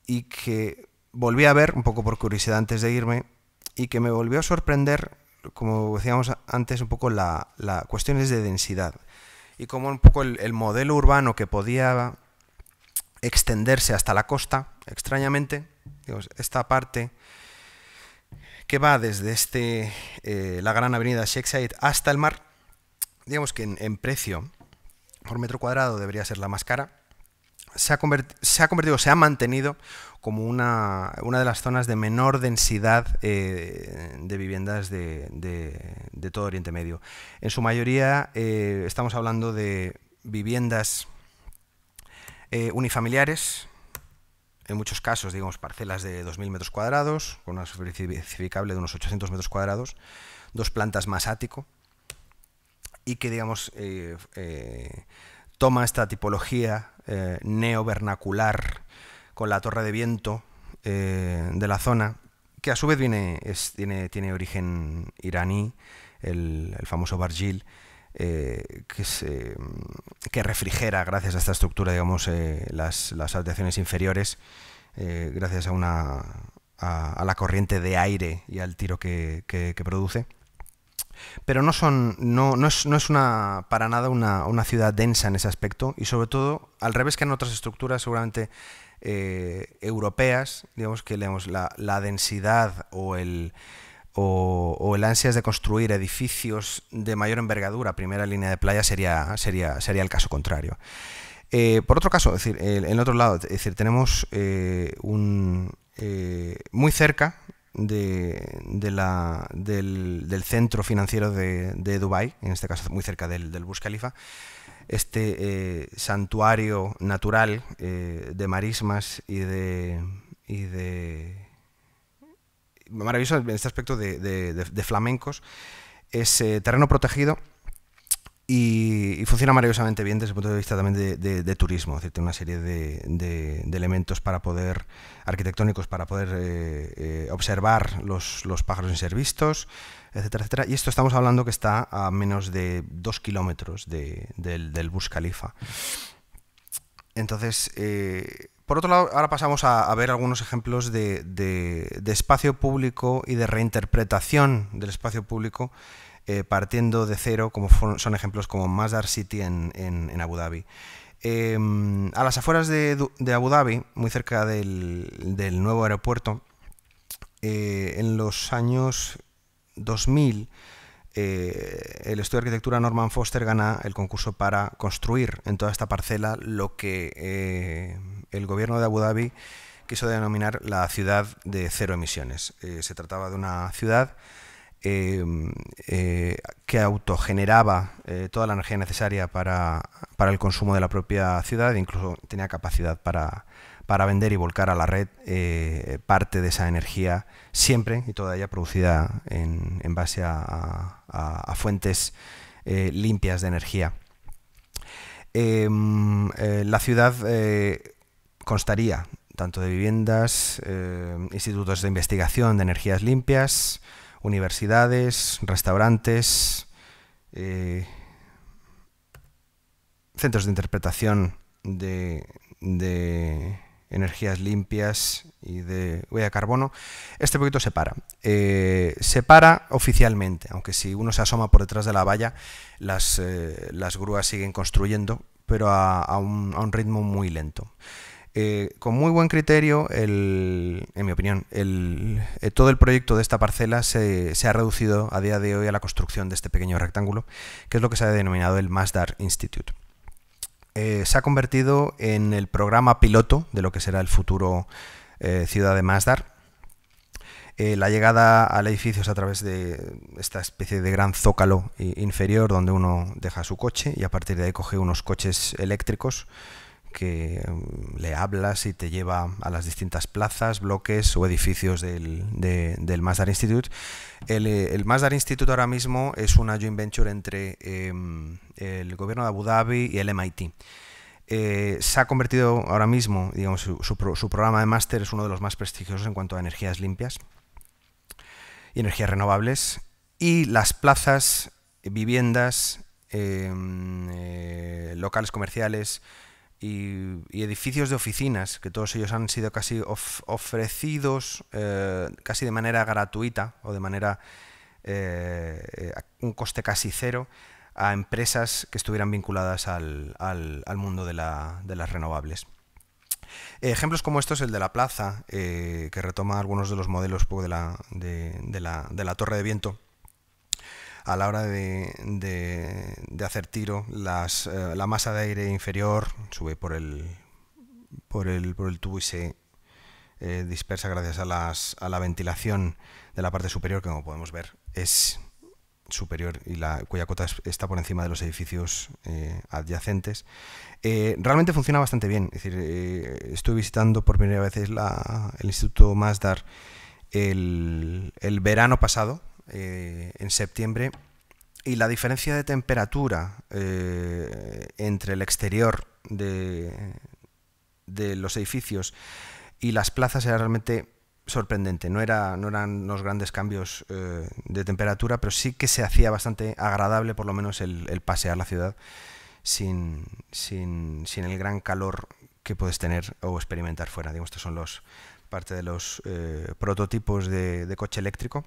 y que volví a ver, un poco por curiosidad antes de irme, y que me volvió a sorprender, como decíamos antes, un poco las cuestiones de densidad y como un poco el, modelo urbano que podía extenderse hasta la costa, extrañamente, esta parte que va desde este, eh, la gran avenida Shakespeare hasta el mar, digamos que en, precio por metro cuadrado debería ser la más cara, se ha, convertido, se ha mantenido como una, de las zonas de menor densidad eh, de viviendas de, todo Oriente Medio. En su mayoría eh, estamos hablando de viviendas eh, unifamiliares, en muchos casos, digamos, parcelas de 2.000 metros cuadrados, con una superficie de unos 800 metros cuadrados, dos plantas más ático, y que, digamos, toma esta tipología eh, neovernacular con la torre de viento eh, de la zona, que a su vez viene, tiene, origen iraní, el, famoso Bargil, eh, que, eh, que, refrigera gracias a esta estructura digamos, las, las, inferiores, gracias a, una, a, la corriente de aire y al tiro que produce. Pero no, son, no, es, una, para nada una, ciudad densa en ese aspecto y sobre todo, al revés que en otras estructuras seguramente eh, europeas, digamos que la, densidad o el, o, el ansias de construir edificios de mayor envergadura, primera línea de playa, sería, sería, sería el caso contrario. Eh, por otro caso, decir, en otro lado, decir, tenemos eh, un, muy cerca de, la, del, centro financiero de, de Dubái, en este caso muy cerca del, del Burj Khalifa, este eh, santuario natural eh, de marismas y de, Maravilloso en este aspecto de, flamencos, es eh, terreno protegido y, funciona maravillosamente bien desde el punto de vista también de, turismo, es decir, tiene una serie de, elementos para poder arquitectónicos para poder eh, eh, observar los, los pájaros inservistos, etcétera, etcétera. Y esto estamos hablando que está a menos de dos kilómetros del, del Burj Khalifa. Entonces, eh, por otro lado, ahora pasamos a, a ver algunos ejemplos de espacio público y de reinterpretación del espacio público eh, partiendo de cero, como son ejemplos como Masdar City en, Abu Dhabi. Em, a las afueras de, Abu Dhabi, muy cerca del, nuevo aeropuerto, eh, en los años 2000, eh, el estudio de arquitectura Norman Foster gana el concurso para construir en toda esta parcela lo que el gobierno de Abu Dhabi quiso denominar la ciudad de cero emisiones. se trataba de una ciudad Em, eh, que autogeneraba eh, toda la energía necesaria para, el consumo de la propia ciudad e incluso tenía capacidad para, vender y volcar a la red eh, parte de esa energía siempre y toda ella producida en, base a fuentes limpias de energía. Em, la ciudad constaría tanto de viviendas, institutos de investigación de energías limpias, universidades, restaurantes, eh, centros de interpretación de, energías limpias y de huella de carbono, este poquito se para. Eh, se para oficialmente, aunque si uno se asoma por detrás de la valla, las, eh, grúas siguen construyendo, pero a un ritmo muy lento. Eh, con muy buen criterio, en mi opinión, eh, todo el proyecto de esta parcela se, ha reducido a día de hoy a la construcción de este pequeño rectángulo, que es lo que se ha denominado el Masdar Institute. Eh, se ha convertido en el programa piloto de lo que será el futuro ciudad de Masdar. la llegada al edificio es a través de esta especie de gran zócalo inferior donde uno deja su coche y a partir de ahí coge unos coches eléctricos que mm, le hablas y te lleva a las distintas plazas, bloques o edificios del, de, del Masdar Institute. El, eh, el, Masdar Institute ahora mismo es una joint venture entre em, el gobierno de Abu Dhabi y el MIT. Eh, se ha convertido ahora mismo, digamos, su, programa de máster es uno de los más prestigiosos en cuanto a energías limpias y energías renovables. Y las plazas, viviendas, em, eh, locales comerciales, y, edificios de oficinas, que todos ellos han sido casi ofrecidos eh, casi de manera gratuita o de manera eh, a un coste casi cero a empresas que estuvieran vinculadas al, mundo de, las renovables. Ejemplos como estos, el de la plaza, eh, que retoma algunos de los modelos de la torre de viento a la hora de, hacer tiro, eh, la masa de aire inferior sube por el, por el, por el tubo y se eh, dispersa gracias a, la ventilación de la parte superior, que como podemos ver es superior y la, cuya cota está por encima de los edificios eh, adyacentes. realmente funciona bastante bien. Es decir, estuve visitando por primera vez el Instituto Masdar el verano pasado eh, en septiembre, y la diferencia de temperatura eh, entre el exterior de, los edificios y las plazas era realmente sorprendente. No, era, no eran los grandes cambios eh, de temperatura, pero sí que se hacía bastante agradable, por lo menos, el, el pasear la ciudad sin, el gran calor que puedes tener o experimentar fuera. Digamos, estos son los parte de los prototipos de coche eléctrico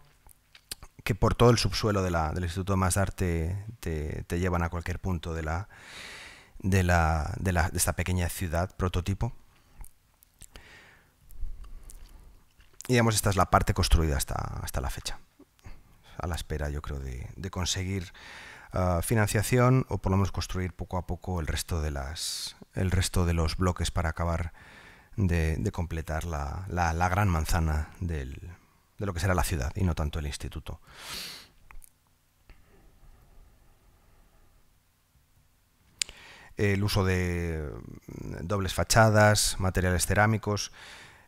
que por todo el subsuelo del Instituto de Más te, te, llevan a cualquier punto de, la, de, esta pequeña ciudad prototipo. Y digamos, esta es la parte construida hasta, hasta la fecha. A la espera, yo creo, de, conseguir ah, financiación o por lo menos construir poco a poco el resto de, las, el resto de los bloques para acabar de, completar la, gran manzana del, de lo que será la ciudad y no tanto el instituto. El uso de dobles fachadas, materiales cerámicos.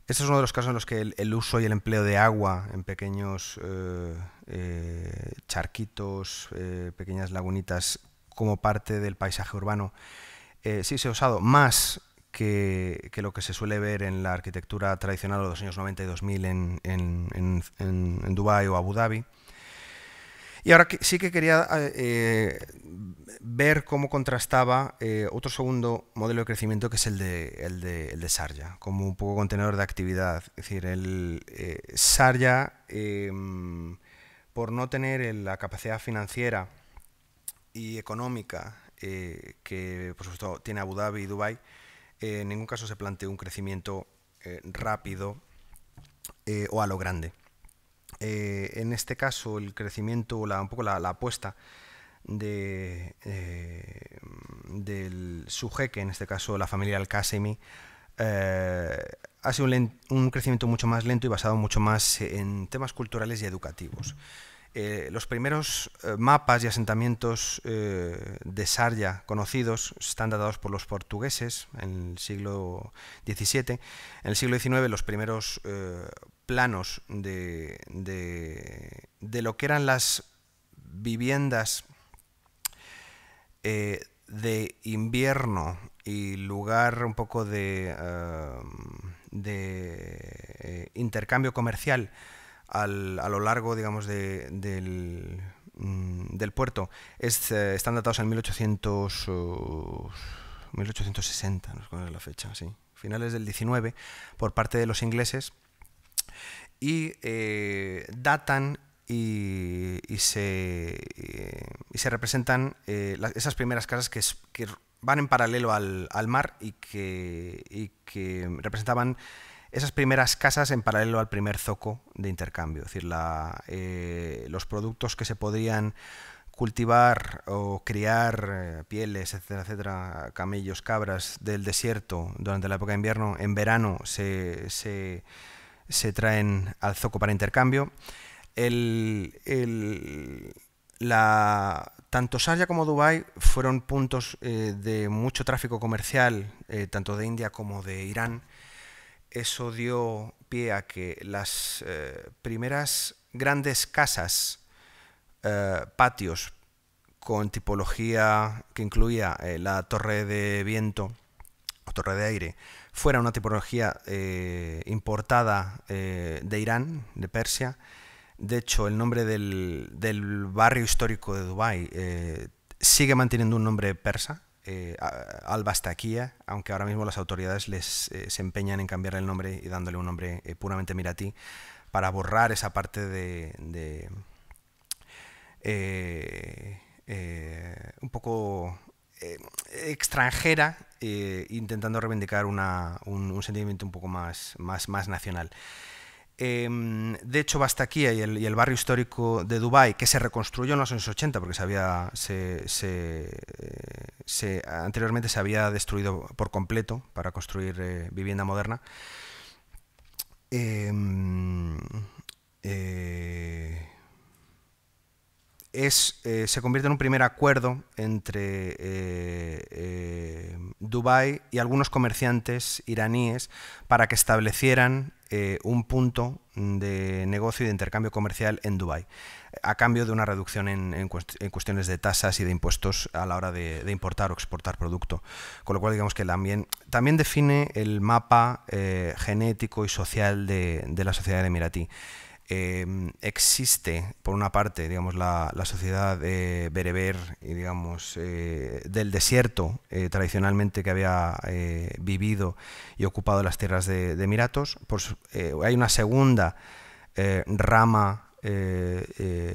Este es uno de los casos en los que el, uso y el empleo de agua en pequeños eh, eh, charquitos, eh, pequeñas lagunitas, como parte del paisaje urbano, sí se ha usado más que, lo que se suele ver en la arquitectura tradicional de los años 90 y 2000 en, en, Dubái o Abu Dhabi. Y ahora sí que quería eh, ver cómo contrastaba eh, otro segundo modelo de crecimiento que es el de, el Sarja, como un poco contenedor de actividad. Es decir, el eh, por no tener la capacidad financiera y económica que, por supuesto, tiene Abu Dhabi y Dubái, en ningún caso se planteó un crecimiento eh, rápido eh, o a lo grande. Eh, en este caso, el crecimiento, un poco la, apuesta del sujeque, en este caso la familia al ha sido un, crecimiento mucho más lento y basado mucho más en temas culturales y educativos. Eh, los primeros eh, mapas y asentamientos eh, de Sarja conocidos están datados por los portugueses en el siglo XVII. En el siglo XIX los primeros planos de, lo que eran las viviendas de invierno y lugar un poco de intercambio comercial a lo largo, digamos, mm, del, puerto eh, están datados en 1860, uh, no sé la fecha, finales del 19, por parte de los ingleses, y eh, datan y, se, representan eh, esas primeras casas que, van en paralelo al, mar y que representaban esas primeras casas en paralelo al primer zoco de intercambio, es decir, eh, los productos que se podían cultivar o criar eh, pieles, etcétera, etcétera, camellos, cabras del desierto durante la época de invierno, en verano se, traen al zoco para intercambio. la, tanto Sharjah como Dubái fueron puntos eh, de mucho tráfico comercial, tanto de India como de Irán, eso dio pie a que las eh, primeras grandes casas, eh, patios con tipología que incluía eh, la torre de viento o torre de aire, fuera una tipología importada de Irán, de Persia. De hecho, el nombre del, del barrio histórico de Dubái sigue manteniendo un nombre persa, eh, Albastaquía, aunque ahora mismo las autoridades les, eh, se empeñan en cambiar el nombre y dándole un nombre eh, puramente miratí para borrar esa parte de... Eh, un poco extranjera intentando reivindicar un, sentimiento un poco más, más, más nacional. Em, de hecho, Bastaquía y el, y el, barrio histórico de Dubái, que se reconstruyó en los años 80, porque se había, anteriormente se había destruido por completo para construir eh, vivienda moderna. Em, eh, eh, se convierte en un primer acuerdo entre eh, eh, Dubái y algunos comerciantes iraníes para que establecieran un punto de negocio y de intercambio comercial en Dubái, a cambio de una reducción en, cuestiones de tasas y de impuestos a la hora de, importar o exportar producto. Con lo cual, digamos que también, también define el mapa genético y social de, la sociedad de emiratí. Em, existe, por una parte, digamos, la, sociedad eh, bereber y, digamos, eh, del desierto eh, tradicionalmente que había vivido y ocupado las tierras de, de Emiratos. Pues, hay una segunda rama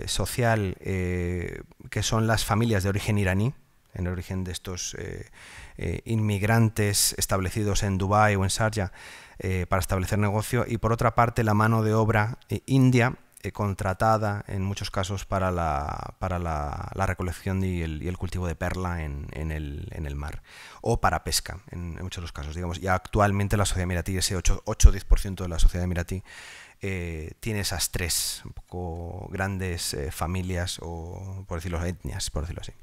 social que son las familias de origen iraní, en el origen de estos eh, inmigrantes establecidos en Dubái o en Sharjah eh, para establecer negocio y por otra parte la mano de obra eh, india contratada en muchos casos para la, para la, recolección y el, cultivo de perla en, en, el, en, el, mar o para pesca en, muchos de los casos digamos y actualmente la sociedad emiratí ese 8 10% de la sociedad emiratí tiene esas tres grandes familias o, por decirlo, etnias, por decirlo así.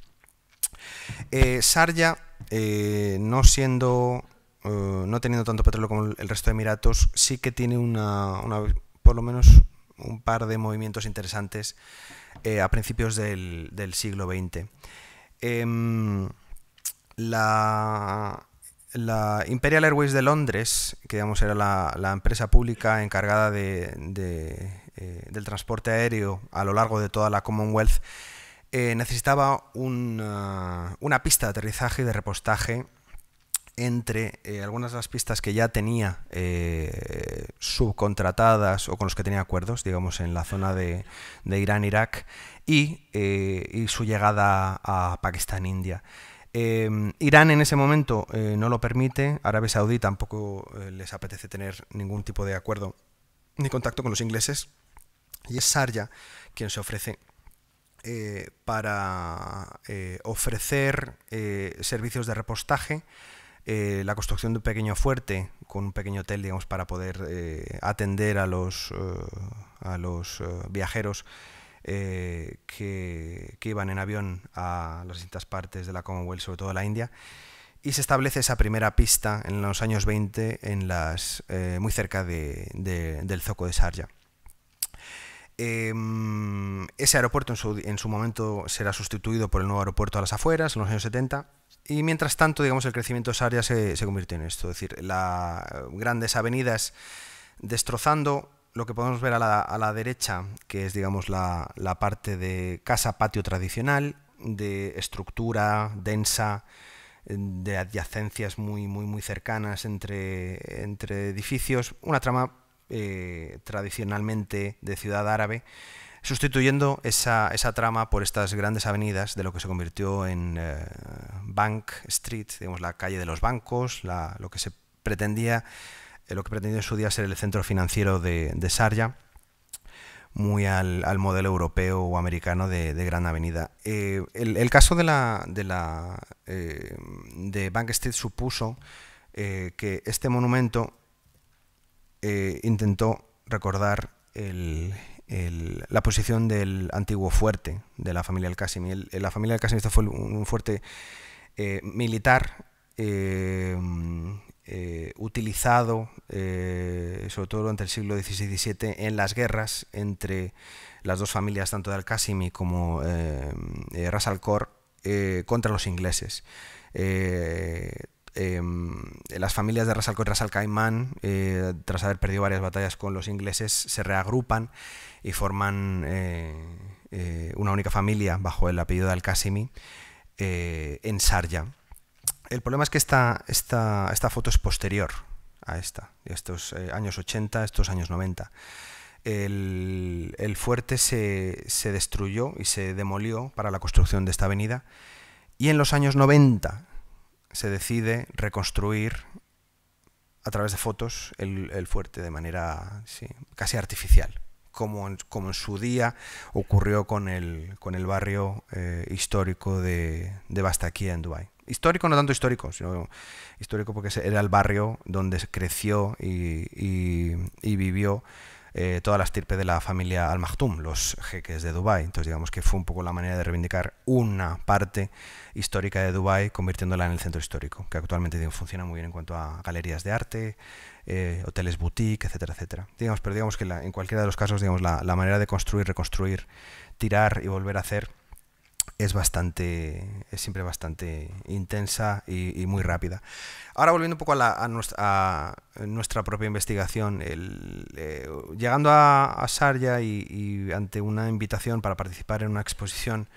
Eh, Sarja, eh, no siendo, eh, no teniendo tanto petróleo como el resto de Emiratos, sí que tiene una, por lo menos un par de movimientos interesantes a principios del, siglo XX. Em, la, Imperial Airways de Londres, que digamos era la, empresa pública encargada del transporte aéreo a lo largo de toda la Commonwealth, eh, necesitaba eh, una pista de aterrizaje y de repostaje entre eh, algunas de las pistas que ya tenía subcontratadas o con los que tenía acuerdos, digamos, en la zona de, Irán-Irak y, y, su llegada a Pakistán-India. Irán en ese momento no lo permite, Arabia Saudí tampoco les apetece tener ningún tipo de acuerdo ni contacto con los ingleses y es Sarja quien se ofrece eh, para eh, ofrecer eh, servicios de repostaje, la construcción de un pequeño fuerte con un pequeño hotel, digamos, para poder atender a los, a los viajeros que, iban en avión a las distintas partes de la Commonwealth, sobre todo la India. Y se establece esa primera pista en los años 20 en las, muy cerca del Zoco de Sarja. Em, ese aeropuerto en su, momento será sustituido por el nuevo aeropuerto a las afueras, en los años 70. Y mientras tanto, digamos, el crecimiento de esa área se, convirtió en esto. Es decir, las eh, grandes avenidas destrozando lo que podemos ver a la, derecha, que es, digamos, la, la parte de casa-patio tradicional, de estructura densa, de adyacencias muy, muy, muy cercanas entre, entre edificios. Una trama eh, tradicionalmente de ciudad árabe, sustituyendo esa, trama por estas grandes avenidas de lo que se convirtió en eh, Bank Street, digamos la calle de los bancos, lo que se pretendía, eh, lo que en su día ser el centro financiero de, de Sarja, muy al, modelo europeo o americano de, gran avenida. el, caso de la, de, la, de Bank Street supuso que este monumento eh, intentó recordar la posición del antiguo fuerte de la familia al Casimi. la familia al Casimi fue un fuerte eh, militar eh, utilizado, sobre todo durante el siglo XVI y XVII, en las guerras entre las dos familias, tanto de Al-Qasimi como Ras al-Khor, contra los ingleses. Em, las familias de Ras al y eh, tras haber perdido varias batallas con los ingleses, se reagrupan y forman eh, eh, una única familia bajo el apellido de Al-Qasimi en Sarja. El problema es que esta, esta foto es posterior a esta, de estos años 80, estos años 90. El, fuerte se, se destruyó y se demolió para la construcción de esta avenida y en los años 90 se decide reconstruir a través de fotos el, fuerte de manera casi artificial, como en, como en, su día ocurrió con el, con el barrio eh, histórico de, de Bastaquía en Dubái. Histórico, no tanto histórico, sino histórico porque era el barrio donde creció y, y vivió eh, toda la estirpe de la familia Al Maktoum, los jeques de Dubái. Entonces digamos que fue un poco la manera de reivindicar una parte histórica de Dubái convirtiéndola en el centro histórico, que actualmente funciona muy bien en cuanto a galerías de arte, eh, hoteles boutique, etcétera, etcétera. Digamos, pero digamos que en cualquiera de los casos digamos, la, la manera de construir, reconstruir, tirar y volver a hacer es bastante es siempre bastante intensa y, muy rápida ahora volviendo un poco a, la, nuestra, nuestra, propia investigación el, eh, llegando a, Sarja y, ante una invitación para participar en una exposición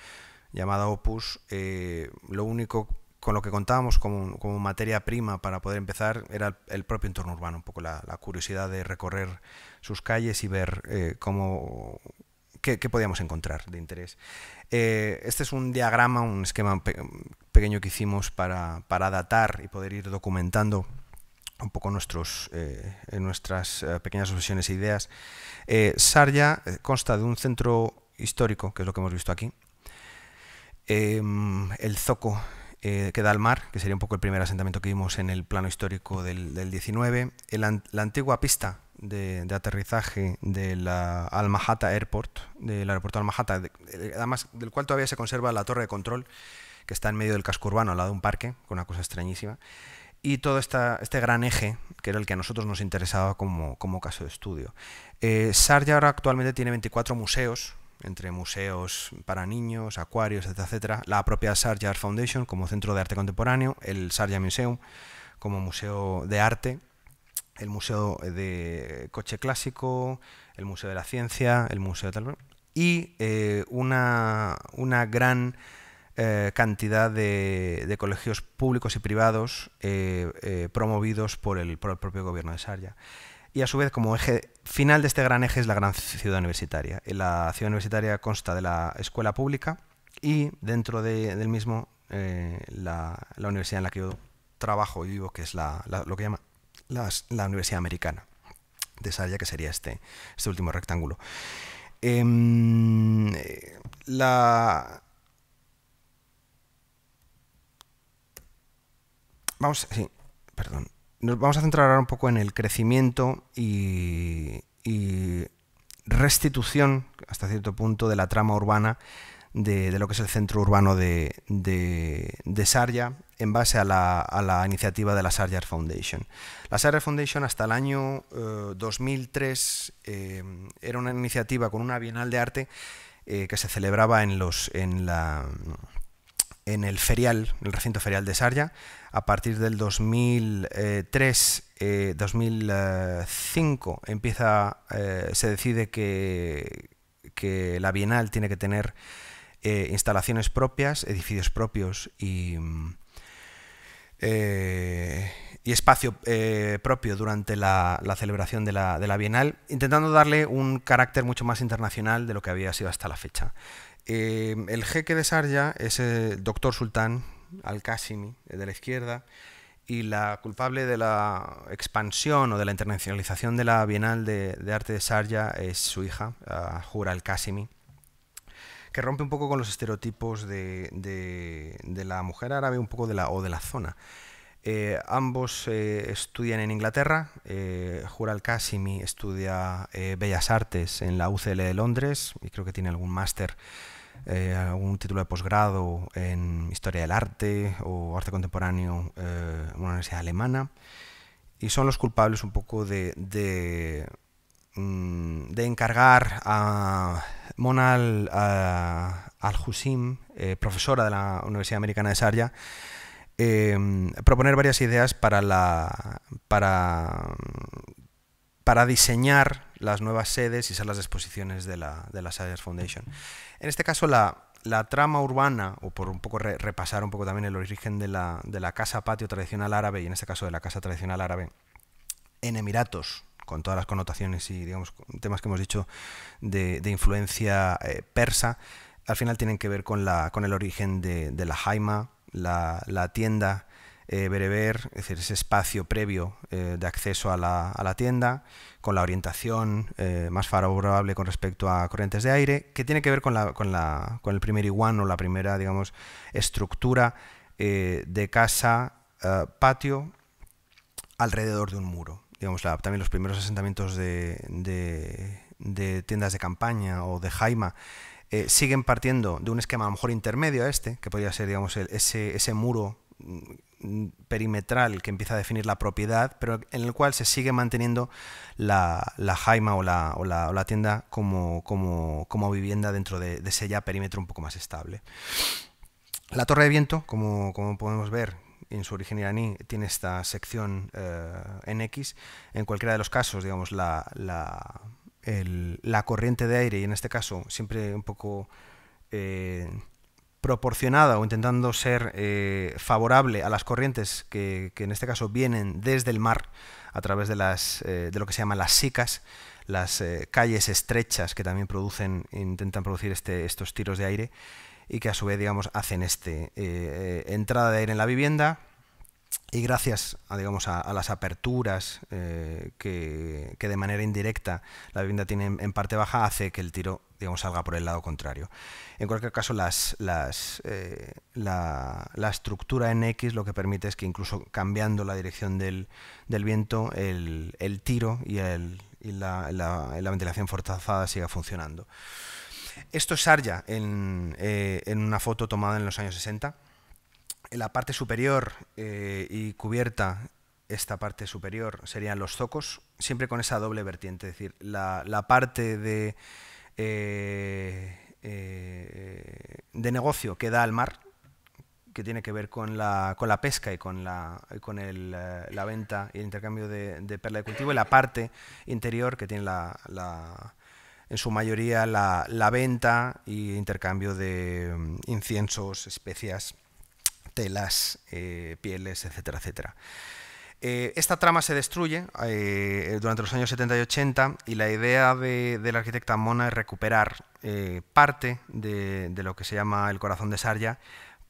llamada Opus eh, lo único con lo que contábamos como, materia prima para poder empezar era el, propio entorno urbano, un poco la, curiosidad de recorrer sus calles y ver eh, cómo, ¿qué, podíamos encontrar de interés? Eh, este es un diagrama, un esquema pequeño que hicimos para, para, datar y poder ir documentando un poco nuestros, eh, nuestras eh, pequeñas obsesiones e ideas. Sarja consta de un centro histórico, que es lo que hemos visto aquí, em, el Zoco, que da al mar, que sería un poco el primer asentamiento que vimos en el plano histórico del, 19, la antigua pista de, aterrizaje de la Almahata Airport, del aeropuerto Almahata, de, además del cual todavía se conserva la torre de control que está en medio del casco urbano, al lado de un parque, con una cosa extrañísima, y todo este gran eje, que era el que a nosotros nos interesaba como, caso de estudio. Eh, Sarja ahora actualmente tiene 24 museos, entre museos para niños, acuarios, etcétera, la propia Sarja Foundation como centro de arte contemporáneo, el Sarja Museum como museo de arte, el Museo de Coche Clásico, el Museo de la Ciencia, el Museo de tal, y eh, una, una, gran eh, cantidad de, colegios públicos y privados eh, promovidos por el, propio gobierno de Sarja. Y a su vez, como eje final de este gran eje es la gran ciudad universitaria. La ciudad universitaria consta de la escuela pública y dentro de, del mismo la, universidad en la que yo trabajo y vivo, que es lo que llama la Universidad Americana, de Salla, que sería este, este último rectángulo. Em, eh, la... Vamos, sí, perdón. Nos vamos a centrar ahora un poco en el crecimiento y, y restitución, hasta cierto punto, de la trama urbana de, lo que es el centro urbano de, de, Sarja en base a la, iniciativa de la Sarja Foundation. La Sarja Foundation hasta el año 2003 eh, eh, era una iniciativa con una Bienal de Arte eh, que se celebraba en, los, en, la, en el ferial, el recinto ferial de Sarja. A partir del 2003 2005 empieza, se decide que, que la Bienal tiene que tener eh, instalaciones propias, edificios propios y, eh, espacio eh, propio durante la, celebración de la, Bienal, intentando darle un carácter mucho más internacional de lo que había sido hasta la fecha. el jeque de Sarja es el doctor sultán al-Qasimi, de la izquierda, y la culpable de la expansión o de la internacionalización de la Bienal de, Arte de Sarja es su hija, Jura al-Qasimi, que rompe un poco con los estereotipos de, la mujer árabe un poco de la, o de la zona. Eh, ambos eh, estudian en Inglaterra. Eh, Jural Kasimi estudia Bellas Artes en la UCL de Londres y creo que tiene algún máster, algún título de posgrado en Historia del Arte o Arte Contemporáneo en una universidad alemana. Y son los culpables un poco de Mm, de encargar a Monal Al-Husim, eh, profesora de la Universidad Americana de Sarja, em, proponer varias ideas para, la, para, para, diseñar las nuevas sedes y ser las exposiciones de la, de Foundation. En este caso, la, trama urbana, o por un poco repasar un poco también el origen de la casa patio tradicional árabe, y en este caso de la casa tradicional árabe, en Emiratos, con todas las connotaciones y digamos temas que hemos dicho de, influencia eh, persa, al final tienen que ver con, la, con el origen de, la jaima, la, tienda eh, bereber, es decir, ese espacio previo eh, de acceso a la, a la, tienda, con la orientación más favorable con respecto a corrientes de aire, que tiene que ver con, la, con, la, con el primer iguano, la primera, digamos, estructura de casa, patio, alrededor de un muro también los primeros asentamientos de, tiendas de campaña o de Jaima, eh, siguen partiendo de un esquema a lo mejor intermedio a este, que podría ser, digamos, ese, muro mm, perimetral que empieza a definir la propiedad, pero en el cual se sigue manteniendo la, jaima o la, tienda como, vivienda dentro de, ese ya perímetro un poco más estable. La torre de viento, como podemos ver, en su origen iraní tiene esta sección eh, en X, en cualquiera de los casos, digamos, la, la, la, corriente de aire, y en este caso siempre un poco eh, proporcionada o intentando ser eh, favorable a las corrientes que, en este caso vienen desde el mar a través de, las, de lo que se llama las sicas, las calles estrechas que también producen, intentan producir este, estos tiros de aire y que a su vez, digamos, hacen este eh, entrada de aire en la vivienda y gracias a, digamos, a, las aperturas eh, que, que, de manera indirecta la vivienda tiene en, parte baja hace que el tiro digamos, salga por el lado contrario. En cualquier caso, las, las, eh, la, estructura en X lo que permite es que incluso cambiando la dirección del, viento, el, tiro y, la, la ventilación forzada siga funcionando. Esto es Sarja eh, en, una foto tomada en los años 60. la parte superior eh, y cubierta, esta parte superior, serían los zocos, siempre con esa doble vertiente, es decir, la, parte eh, de, negocio que da al mar, que tiene que ver con la, con la pesca y con la, con la venta y el intercambio de, perla de cultivo, y la parte interior que tiene la en su mayoría la, venta y intercambio de mm, inciensos, especias, telas, eh, pieles, etcétera, etcétera. Eh, esta trama se destruye eh, durante los años 70 y 80 y la idea de, la arquitecta Mona es recuperar parte de, lo que se llama el corazón de Sarja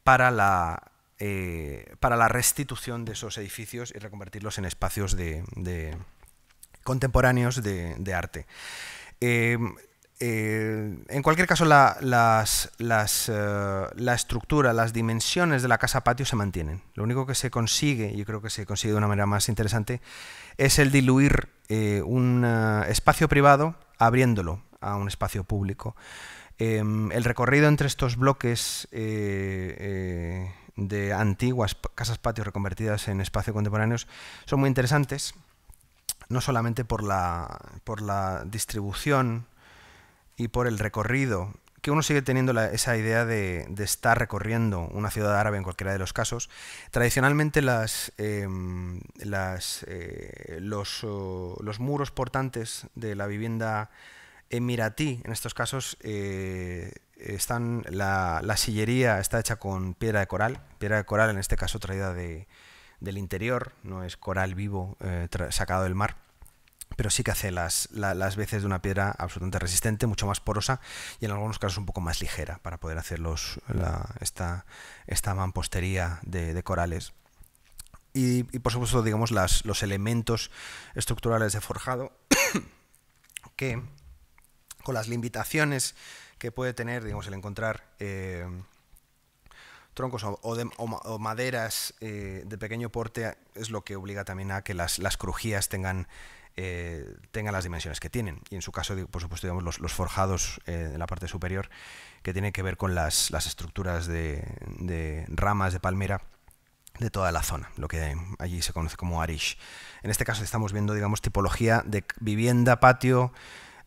para la, para la restitución de esos edificios y reconvertirlos en espacios contemporáneos de arte. Em, eh, en cualquier caso, eh, la, estructura, las dimensiones de la casa patio se mantienen. Lo único que se consigue, yo creo que se consigue de una manera más interesante, es el diluir eh, un espacio privado abriéndolo a un espacio público. Em, el recorrido entre estos bloques de antiguas casas patios reconvertidas en espacios contemporáneos son muy interesantes no solamente por la, por la distribución y por el recorrido, que uno sigue teniendo esa idea de, estar recorriendo una ciudad árabe en cualquiera de los casos. Tradicionalmente las, em, las, eh, los, los, muros portantes de la vivienda emiratí, en estos casos, eh, están la, la sillería está hecha con piedra de coral, piedra de coral en este caso traída de, del interior, no es coral vivo eh, sacado del mar pero sí que hace las, las, veces de una piedra absolutamente resistente, mucho más porosa y en algunos casos un poco más ligera para poder hacer los, esta, mampostería de, corales. Y, por supuesto, digamos, los elementos estructurales de forjado que con las limitaciones que puede tener, digamos, el encontrar eh, troncos o, maderas eh, de pequeño porte es lo que obliga también a que las, crujías tengan, eh, tengan las dimensiones que tienen. Y en su caso, por supuesto, digamos, los, forjados eh, en la parte superior que tienen que ver con las, estructuras de, ramas de palmera de toda la zona, lo que allí se conoce como Arish. En este caso estamos viendo, digamos, tipología de vivienda, patio,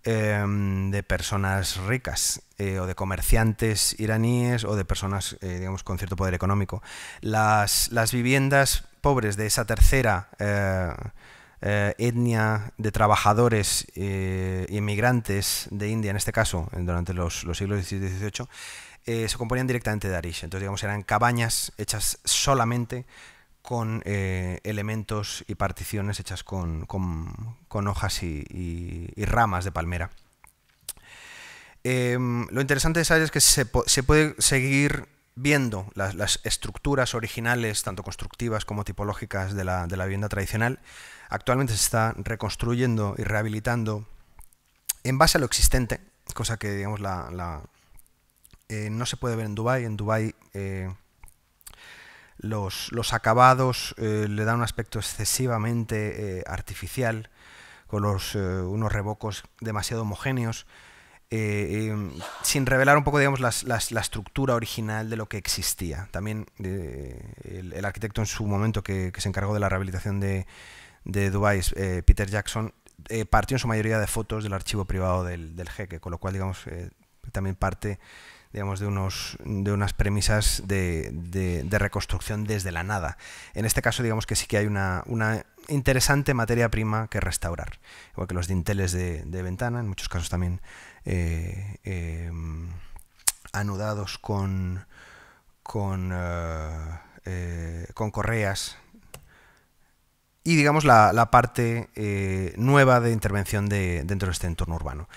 em, de personas ricas. Eh, o de comerciantes iraníes o de personas eh, digamos, con cierto poder económico. Las, viviendas pobres de esa tercera eh, etnia de trabajadores inmigrantes de India, en este caso, durante los, siglos XVII y XVIII, se componían directamente de Arish. Entonces, digamos, eran cabañas hechas solamente con elementos y particiones hechas con, hojas y, ramas de palmera. Em, lo interesante de es que se, puede seguir viendo las, estructuras originales, tanto constructivas como tipológicas, de la, vivienda tradicional. Actualmente se está reconstruyendo y rehabilitando en base a lo existente, cosa que digamos la, eh, no se puede ver en Dubái. En Dubái eh, los, acabados eh, le dan un aspecto excesivamente artificial, con unos revocos demasiado homogéneos. Eh, em, sin revelar un poco, digamos, la estructura original de lo que existía. También eh, el, arquitecto en su momento que, se encargó de la rehabilitación de, de Dubái, eh, Peter Jackson, partió en su mayoría de fotos del archivo privado del, jeque, con lo cual, digamos, también parte digamos, de, unos, de unas premisas de, reconstrucción desde la nada. En este caso, digamos que sí que hay una, interesante materia prima que restaurar, igual que los dinteles de, de ventana, en muchos casos también eh, em, anudados con, con, eh, eh, con correas y digamos la, parte nueva de intervención dentro de este entorno urbano.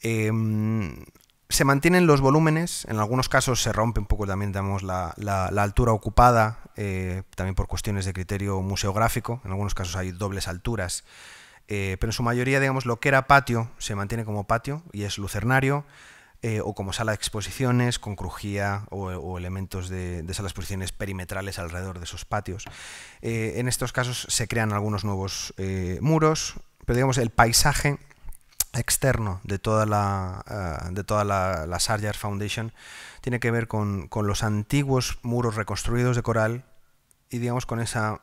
Em, se mantienen los volúmenes, en algunos casos se rompe un poco también la, altura ocupada, también por cuestiones de criterio museográfico, en algunos casos hay dobles alturas eh, pero en su mayoría, digamos, lo que era patio se mantiene como patio y es lucernario, eh, o como sala de exposiciones, con crujía o, elementos de, salas de exposiciones perimetrales alrededor de esos patios. Eh, en estos casos se crean algunos nuevos muros, pero digamos, el paisaje externo de toda la, de toda la, Foundation tiene que ver con, los antiguos muros reconstruidos de coral y digamos con esa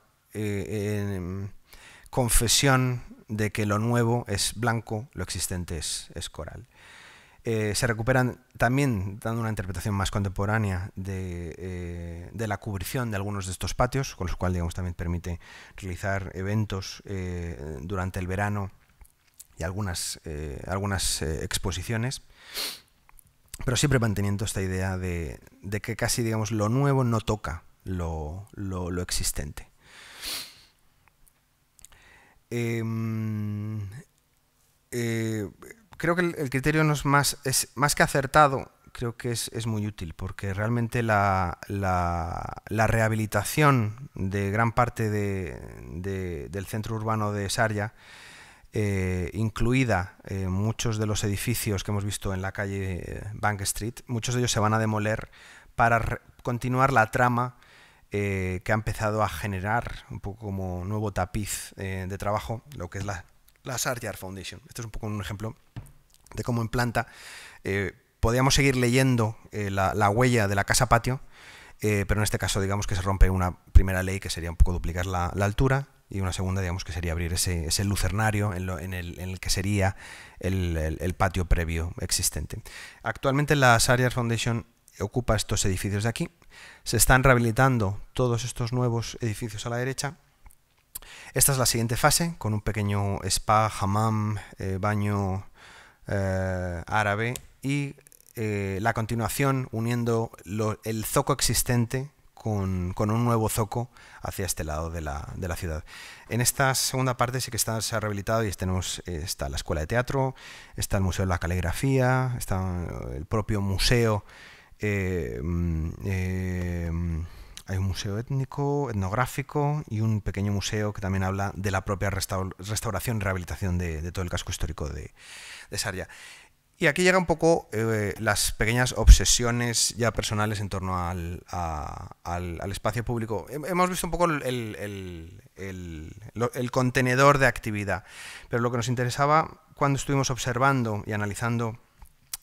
confesión de que lo nuevo es blanco, lo existente es, coral. Eh, se recuperan también, dando una interpretación más contemporánea, eh, de, la cubrición de algunos de estos patios, con los cuales digamos, también permite realizar eventos eh, durante el verano y algunas, algunas exposiciones, pero siempre manteniendo esta idea de, que casi digamos, lo nuevo no toca lo existente. Em, eh, creo que el, criterio más, que acertado, creo que es, muy útil, porque realmente la, rehabilitación de gran parte del centro urbano de Sarria, eh, incluida eh, muchos de los edificios que hemos visto en la calle Bank Street, muchos de ellos se van a demoler para continuar la trama eh, que ha empezado a generar un poco como nuevo tapiz eh, de trabajo, lo que es la, la Foundation. Esto es un poco un ejemplo de cómo en planta eh, podíamos seguir leyendo la, huella de la casa patio, pero en este caso digamos que se rompe una primera ley que sería un poco duplicar la, altura y una segunda digamos que sería abrir ese, lucernario en, el, que sería el, patio previo existente. Actualmente la Sarjar Foundation ocupa estos edificios de aquí. Se están rehabilitando todos estos nuevos edificios a la derecha. Esta es la siguiente fase, con un pequeño spa, hammam, eh, baño eh, árabe y eh, la continuación uniendo el zoco existente con, un nuevo zoco hacia este lado de la, ciudad. En esta segunda parte sí que está, se ha rehabilitado y tenemos, está la escuela de teatro, está el Museo de la Caligrafía, está el propio museo eh, mm, eh, mm, hay un museo étnico, etnográfico y un pequeño museo que también habla de la propia restauración y rehabilitación de, todo el casco histórico de, de Sarria. Y aquí llegan un poco eh, las pequeñas obsesiones ya personales en torno al, espacio público. Hemos visto un poco el, contenedor de actividad, pero lo que nos interesaba cuando estuvimos observando y analizando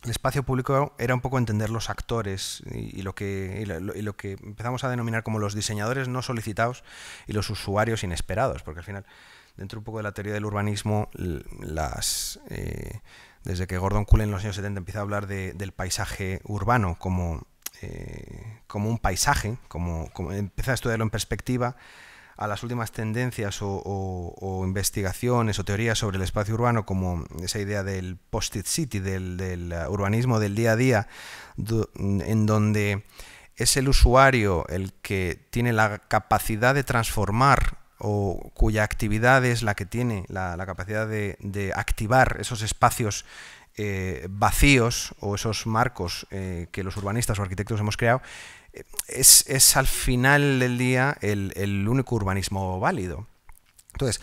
el espacio público era un poco entender los actores y, lo que, lo, que, empezamos a denominar como los diseñadores no solicitados y los usuarios inesperados, porque al final, dentro un poco de la teoría del urbanismo, las, eh, desde que Gordon Cullen en los años 70 empieza a hablar del paisaje urbano como, eh, como un paisaje, como, como empieza a estudiarlo en perspectiva, a las últimas tendencias o, investigaciones o teorías sobre el espacio urbano, como esa idea del post-it city, del, uh, urbanismo del día a día, en donde es el usuario el que tiene la capacidad de transformar o cuya actividad es la que tiene la, capacidad de, activar esos espacios eh, vacíos o esos marcos eh, que los urbanistas o arquitectos hemos creado es, al final del día el, el, único urbanismo válido. Entonces,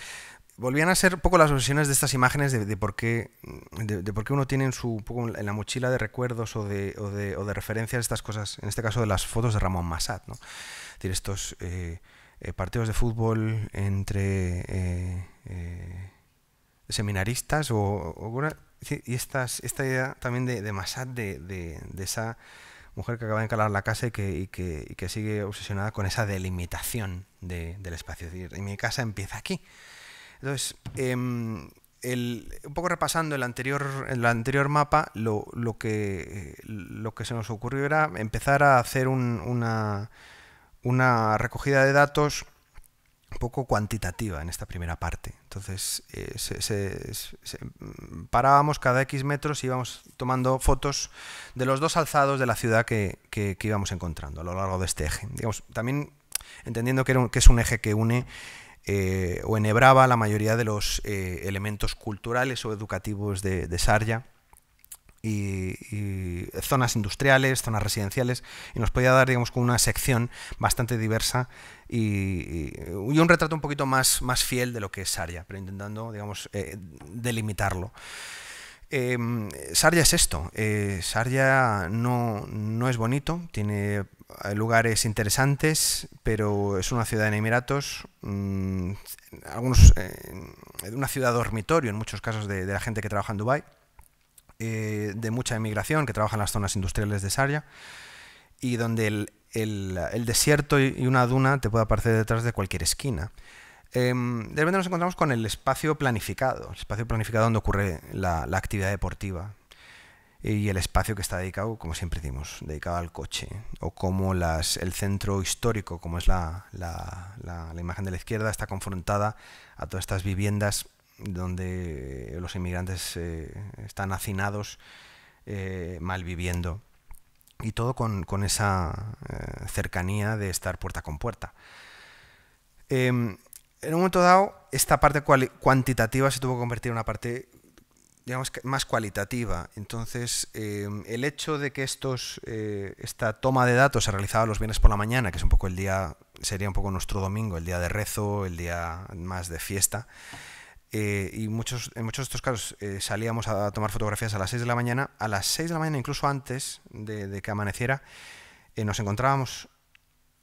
volvían a ser un poco las obsesiones de estas imágenes de, por, qué, de, por uno tiene en, su, en la mochila de recuerdos o de, o de, referencias estas cosas, en este caso de las fotos de Ramón Massat. ¿no? Es decir, estos eh, eh, partidos de fútbol entre eh, seminaristas o, y estas, esta idea también de, de Massad, de, esa mujer que acaba de encalar la casa y que, sigue obsesionada con esa delimitación del espacio. y mi casa empieza aquí. Entonces, em, un poco repasando el anterior, el anterior mapa, lo, que, lo que se nos ocurrió era empezar a hacer una, una recogida de datos poco cuantitativa en esta primera parte. Entonces, eh, se, mm, parábamos cada X metros y íbamos tomando fotos de los dos alzados de la ciudad que, íbamos encontrando a lo largo de este eje. Digamos, también entendiendo que, es un eje que une eh, o enhebraba la mayoría de los eh, elementos culturales o educativos de, de Sarja y, zonas industriales, zonas residenciales, y nos podía dar, digamos, con una sección bastante diversa y, un retrato un poquito más, más fiel de lo que es Sarja, pero intentando, digamos, eh, delimitarlo. Em, Sarja es esto, eh, Sarja no, es bonito, tiene lugares interesantes, pero es una ciudad en Emiratos, mm, algunos, eh, una ciudad dormitorio en muchos casos de, de, la gente que trabaja en Dubái. Eh, de mucha emigración que trabaja en las zonas industriales de Saria y donde el, desierto y una duna te puede aparecer detrás de cualquier esquina. Em, de repente nos encontramos con el espacio planificado, el espacio planificado donde ocurre la, actividad deportiva y el espacio que está dedicado, como siempre decimos, dedicado al coche, o como las, el centro histórico, como es la, imagen de la izquierda, está confrontada a todas estas viviendas donde eh, los inmigrantes eh, están hacinados, mal eh, malviviendo, y todo con, esa cercanía de estar puerta con puerta. Em, en un momento dado, esta parte cuantitativa se tuvo que convertir en una parte digamos, más cualitativa. Entonces, em, el hecho de que estos, esta toma de datos se realizaba los viernes por la mañana, que es un poco el día, sería un poco nuestro domingo, el día de rezo, el día más de fiesta, eh, y muchos, en muchos de estos casos eh, salíamos a tomar fotografías a las 6 de la mañana. A las 6 de la mañana, incluso antes de, que amaneciera, eh, nos encontrábamos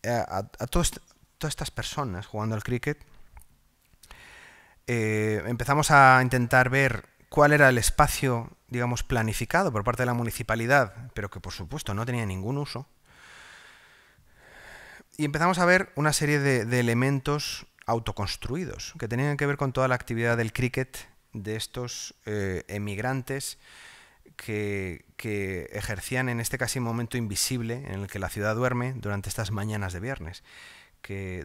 a, todas estas personas jugando al cricket. empezamos a intentar ver cuál era el espacio, digamos, planificado por parte de la municipalidad, pero que por supuesto no tenía ningún uso. Y empezamos a ver una serie de elementos autoconstruidos, que tenían que ver con toda la actividad del cricket de estos eh, emigrantes que, que, ejercían en este casi momento invisible en el que la ciudad duerme durante estas mañanas de viernes, que,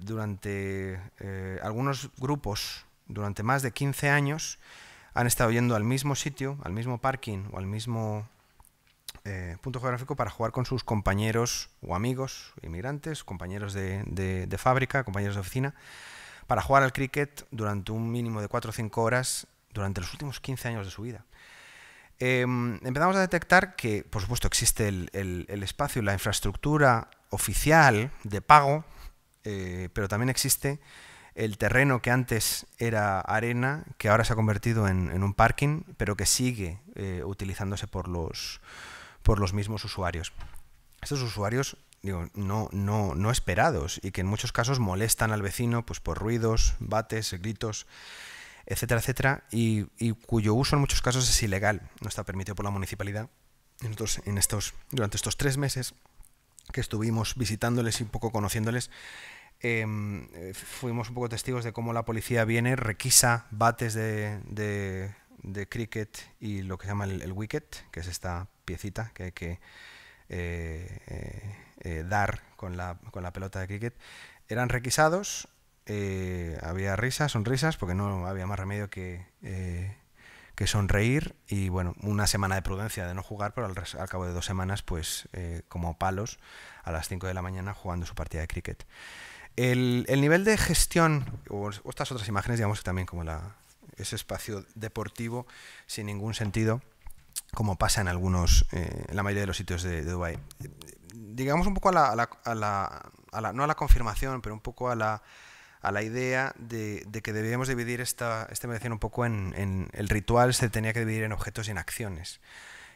durante eh, algunos grupos, durante más de 15 años, han estado yendo al mismo sitio, al mismo parking o al mismo eh, punto geográfico para jugar con sus compañeros o amigos, inmigrantes, compañeros de, fábrica, compañeros de oficina, para jugar al cricket durante un mínimo de 4 o 5 horas durante los últimos 15 años de su vida. Em, empezamos a detectar que, por supuesto, existe el, espacio y la infraestructura oficial de pago, eh, pero también existe el terreno que antes era arena, que ahora se ha convertido en, un parking, pero que sigue eh, utilizándose por los, por los mismos usuarios. Estos usuarios digo, no, no, esperados y que en muchos casos molestan al vecino pues, por ruidos, bates, gritos, etcétera, etcétera, y, cuyo uso en muchos casos es ilegal, no está permitido por la municipalidad. Nosotros en estos, durante estos tres meses que estuvimos visitándoles y un poco conociéndoles, em, fuimos un poco testigos de cómo la policía viene, requisa bates de, de, cricket y lo que se llama el, el wicket, que es esta piecita que hay que eh, eh, dar con la, con la pelota de cricket, eran requisados eh, había risas, sonrisas, porque no había más remedio que, que, sonreír y bueno, una semana de prudencia de no jugar, pero al, cabo de dos semanas, pues como palos a las 5 de la mañana jugando su partida de cricket. El, nivel de gestión, o, estas otras imágenes, digamos que también como la, ese espacio deportivo sin ningún sentido, como pasa en algunos, eh, la mayoría de los sitios de, Dubai. Digamos un poco a la, no a la confirmación, pero un poco a la, a la idea de, que debíamos dividir esta, esta un poco en, en, el ritual, se tenía que dividir en objetos y en acciones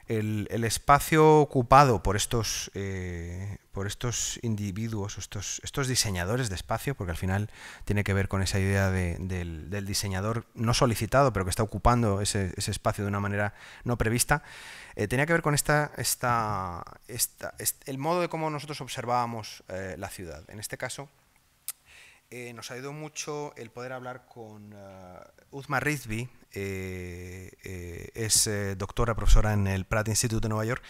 el, espacio ocupado por estos, eh, por estos individuos, estos, estos diseñadores de espacio, porque al final tiene que ver con esa idea del, diseñador no solicitado, pero que está ocupando ese, ese espacio de una manera no prevista, eh, tenía que ver con esta, esta, esta el modo de cómo nosotros observábamos eh, la ciudad. En este caso, nos ha ayudado mucho el poder hablar con Uzma Rizvi, eh, eh, es eh, doctora, profesora en el Pratt Institute de Nueva York.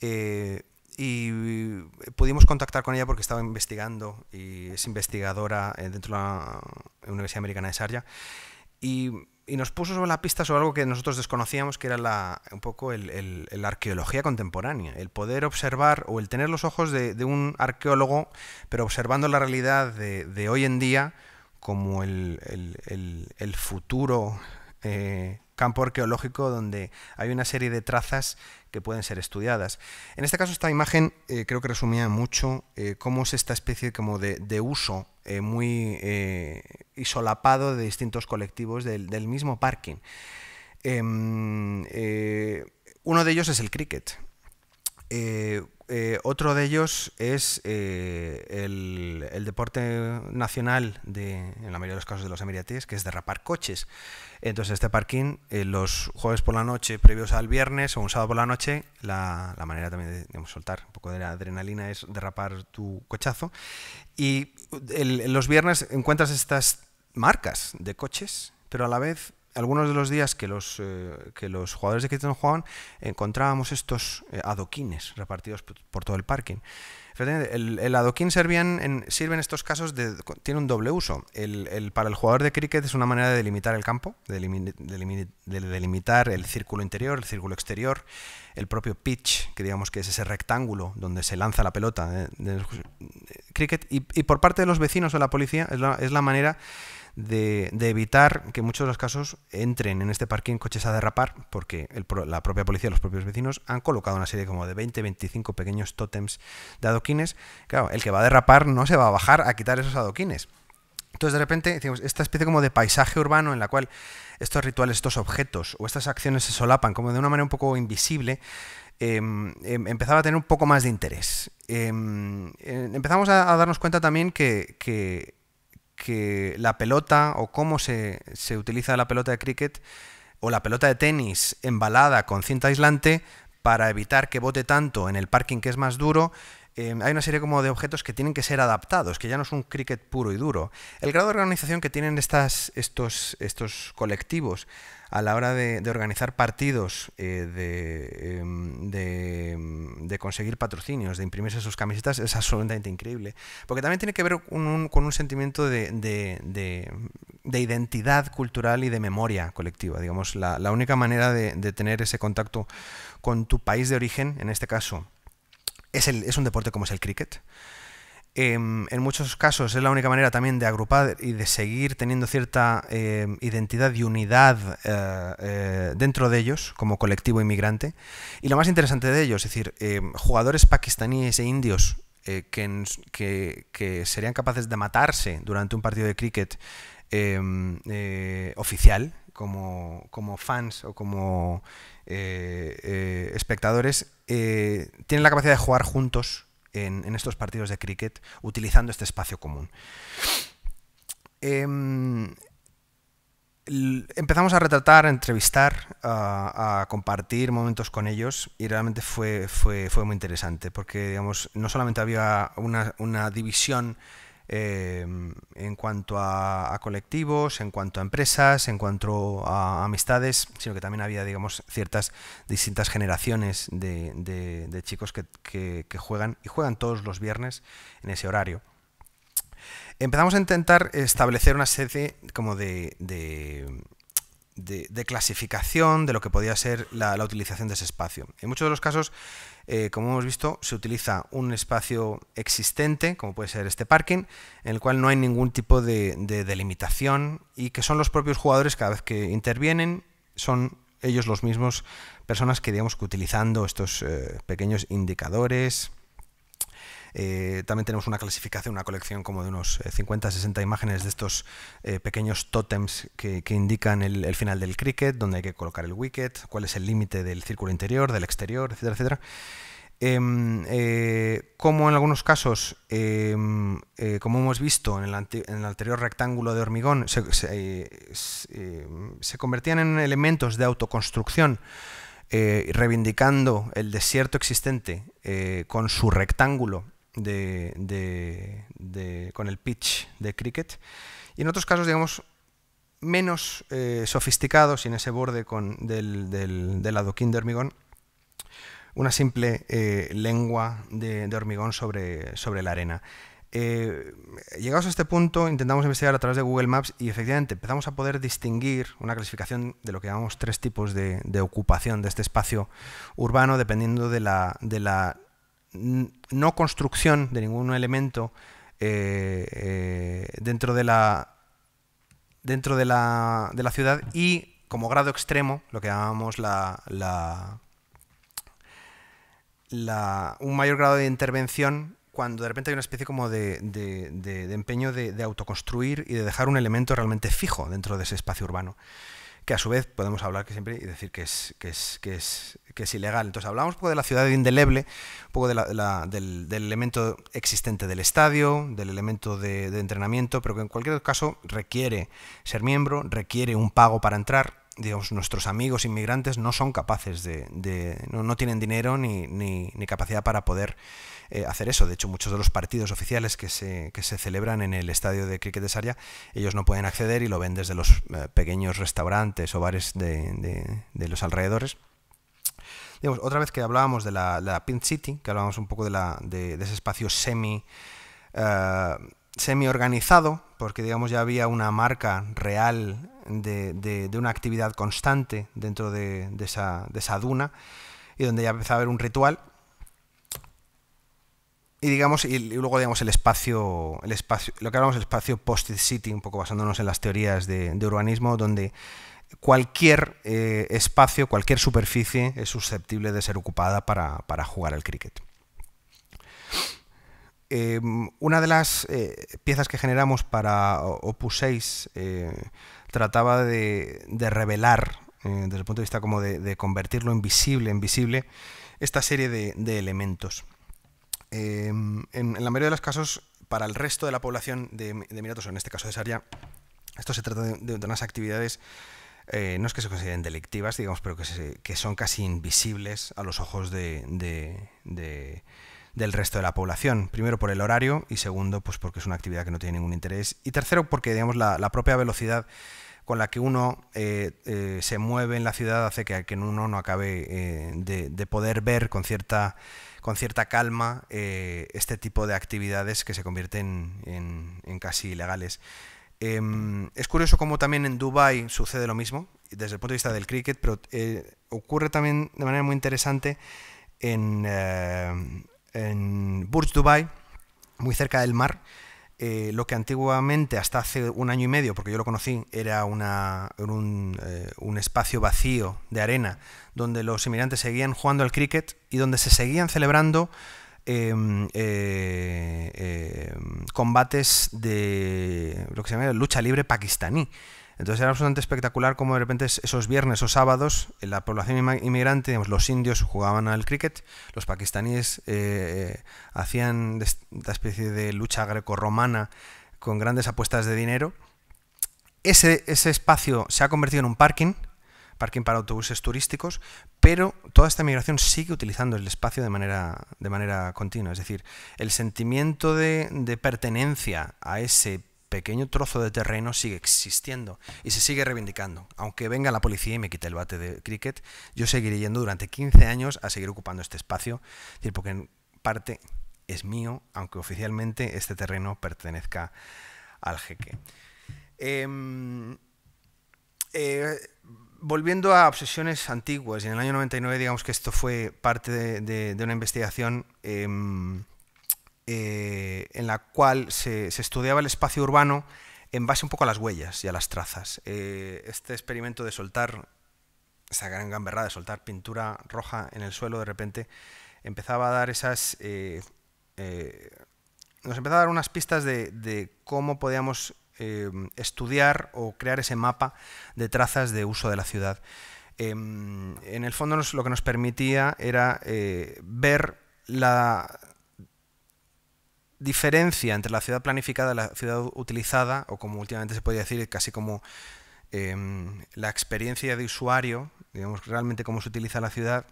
y pudimos contactar con ella porque estaba investigando y es investigadora dentro de la Universidad Americana de Sarja. Y nos puso sobre la pista sobre algo que nosotros desconocíamos, que era un poco la arqueología contemporánea, el poder observar o el tener los ojos de, un arqueólogo, pero observando la realidad de, hoy en día como el, el futuro eh, campo arqueológico donde hay una serie de trazas que pueden ser estudiadas. En este caso esta imagen eh, creo que resumía mucho eh, cómo es esta especie como de, uso muy solapado de distintos colectivos del, del mismo parking. Em, uno de ellos es el cricket. Eh, eh, otro de ellos es eh, el, deporte nacional, de, en la mayoría de los casos de los emiratíes, que es derrapar coches. Entonces, este parking, los jueves por la noche, previos al viernes o un sábado por la noche, la, manera también de soltar un poco de la adrenalina es derrapar tu cochazo. Y los viernes encuentras estas marcas de coches, pero a la vez algunos de los días que los, eh, que los jugadores de no jugaban, encontrábamos estos eh, adoquines repartidos por todo el parking. El, adoquín en, sirve en estos casos, de, tiene un doble uso. El, para el jugador de cricket es una manera de delimitar el campo, de, delimitar el círculo interior, el círculo exterior, el propio pitch, que digamos que es ese rectángulo donde se lanza la pelota eh, de cricket. Y, por parte de los vecinos o la policía es la manera de, evitar que muchos de los casos entren en este parking coches a derrapar, porque la propia policía, los propios vecinos han colocado una serie como de 20, 25 pequeños tótems de adoquines. Claro, el que va a derrapar no se va a bajar a quitar esos adoquines. Entonces, de repente, esta especie como de paisaje urbano en la cual estos rituales, estos objetos o estas acciones se solapan como de una manera un poco invisible, em, em, empezaba a tener un poco más de interés. Em, eh, empezamos a, darnos cuenta también que que la pelota o cómo se, se utiliza la pelota de cricket o la pelota de tenis embalada con cinta aislante para evitar que bote tanto en el parking que es más duro, em, hay una serie como de objetos que tienen que ser adaptados, que ya no es un cricket puro y duro. El grado de organización que tienen estas, estos, estos colectivos a la hora de, organizar partidos, eh, em, em, de, conseguir patrocinios, de imprimirse sus camisetas, es absolutamente increíble. Porque también tiene que ver con un, sentimiento de, identidad cultural y de memoria colectiva. Digamos, la, única manera de tener ese contacto con tu país de origen, en este caso, es, es, un deporte como es el cricket. Em, en muchos casos es la única manera también de agrupar y de seguir teniendo cierta em, identidad y unidad eh, eh, dentro de ellos como colectivo inmigrante. Y lo más interesante de ellos, es decir, em, jugadores pakistaníes e indios eh, que, serían capaces de matarse durante un partido de cricket oficial, como, como, fans o como espectadores, tienen la capacidad de jugar juntos en, estos partidos de cricket utilizando este espacio común. Em, empezamos a retratar, a entrevistar, a, compartir momentos con ellos y realmente fue, fue, muy interesante porque digamos, no solamente había una, una división Em, en cuanto a, colectivos, en cuanto a empresas, en cuanto a amistades, sino que también había, digamos, ciertas distintas generaciones de, chicos que, juegan y juegan todos los viernes en ese horario empezamos a intentar establecer una serie como de, clasificación de lo que podía ser la, la, utilización de ese espacio. En muchos de los casos eh, como hemos visto, se utiliza un espacio existente, como puede ser este parking, en el cual no hay ningún tipo de, delimitación y que son los propios jugadores cada vez que intervienen, son ellos los mismos personas que digamos que utilizando estos eh, pequeños indicadores, eh, también tenemos una clasificación, una colección como de unos 50-60 eh, imágenes de estos eh, pequeños tótems que, indican el, final del cricket, donde hay que colocar el wicket, cuál es el límite del círculo interior, del exterior, etcétera, etcétera. Em, como en algunos casos, em, como hemos visto en el, anterior rectángulo de hormigón, se, em, convertían en elementos de autoconstrucción reivindicando el desierto existente con su rectángulo de, con el pitch de cricket. Y en otros casos, digamos, menos eh, sofisticados y en ese borde con, del, del, adoquín de hormigón, una simple eh, lengua de, hormigón sobre, sobre, la arena. Eh, llegados a este punto, intentamos investigar a través de Google Maps y efectivamente empezamos a poder distinguir una clasificación de lo que llamamos tres tipos de, ocupación de este espacio urbano dependiendo de la no construcción de ningún elemento eh, eh, dentro, de la, dentro de, la, ciudad y como grado extremo, lo que llamamos la, la, un mayor grado de intervención cuando de repente hay una especie como de empeño de, autoconstruir y de dejar un elemento realmente fijo dentro de ese espacio urbano que a su vez podemos hablar que siempre y decir que es, es, que es, que es ilegal. Entonces hablamos un poco de la ciudad de indeleble, un poco del, elemento existente del estadio, del elemento de, entrenamiento, pero que en cualquier caso requiere ser miembro, requiere un pago para entrar. Digamos, nuestros amigos inmigrantes no son capaces de, no, tienen dinero ni, ni capacidad para poder eh, hacer eso. De hecho, muchos de los partidos oficiales que se, que se celebran en el estadio de cricket de Saria, ellos no pueden acceder y lo ven desde los eh, pequeños restaurantes o bares de, de, los alrededores. otra vez que hablábamos de la, la City, que hablábamos un poco de, ese espacio semi, eh, semi organizado, porque digamos ya había una marca real de, de una actividad constante dentro de, esa, duna, y donde ya empezaba a haber un ritual y digamos, y luego digamos el espacio, el espacio, lo que hablamos el espacio post-city, un poco basándonos en las teorías de, urbanismo, donde cualquier eh, espacio, cualquier superficie es susceptible de ser ocupada para, jugar al cricket. Em, una de las eh, piezas que generamos para Opus 6 eh, trataba de, revelar, desde el punto de vista como de, de convertirlo invisible en visible, esta serie de elementos. Em, en, la mayoría de los casos, para el resto de la población de, de Emiratos, o en este caso de Saria, esto se trata de, unas actividades, eh, no es que se consideren delictivas, digamos, pero que, que son casi invisibles a los ojos del resto de la población. Primero por el horario y segundo, pues porque es una actividad que no tiene ningún interés. Y tercero, porque digamos, la, propia velocidad con la que uno eh, eh, se mueve en la ciudad hace que, que uno no acabe de, poder ver con cierta con cierta calma eh, este tipo de actividades que se convierten en, casi ilegales. Em, es curioso cómo también en Dubái sucede lo mismo, desde el punto de vista del cricket, pero eh, ocurre también de manera muy interesante en, eh, en Burj Dubai, muy cerca del mar, eh, lo que antiguamente, hasta hace un año y medio, porque yo lo conocí, era eh, un, espacio vacío de arena donde los inmigrantes seguían jugando al cricket y donde se seguían celebrando em, eh, em, combates de lo que se llama lucha libre pakistaní. Entonces era absolutamente espectacular cómo de repente esos viernes o sábados eh, la población inmigrante, digamos, los indios jugaban al cricket, los pakistaníes eh, eh, hacían esta especie de lucha grecorromana con grandes apuestas de dinero. Ese, ese espacio se ha convertido en un parking, parking para autobuses turísticos, pero toda esta migración sigue utilizando el espacio de manera, de manera continua. Es decir, el sentimiento de, de pertenencia a ese pequeño trozo de terreno sigue existiendo y se sigue reivindicando. Aunque venga la policía y me quite el bate de cricket, yo seguiré yendo durante 15 años a seguir ocupando este espacio, porque en parte es mío, aunque oficialmente este terreno pertenezca al jeque. Em, eh, volviendo a obsesiones antiguas, y en el año 99 digamos que esto fue parte de, una investigación... Em, eh, en la cual se, estudiaba el espacio urbano en base un poco a las huellas y a las trazas. Eh, este experimento de soltar, esa gran gamberrada de soltar pintura roja en el suelo de repente, empezaba a dar esas... Eh, nos empezaba a dar unas pistas de, cómo podíamos estudiar o crear ese mapa de trazas de uso de la ciudad. Em, en el fondo lo que nos permitía era ver la, diferencia entre la ciudad planificada y la ciudad utilizada, o como últimamente se podría decir, casi como em, la experiencia de usuario, digamos realmente cómo se utiliza la ciudad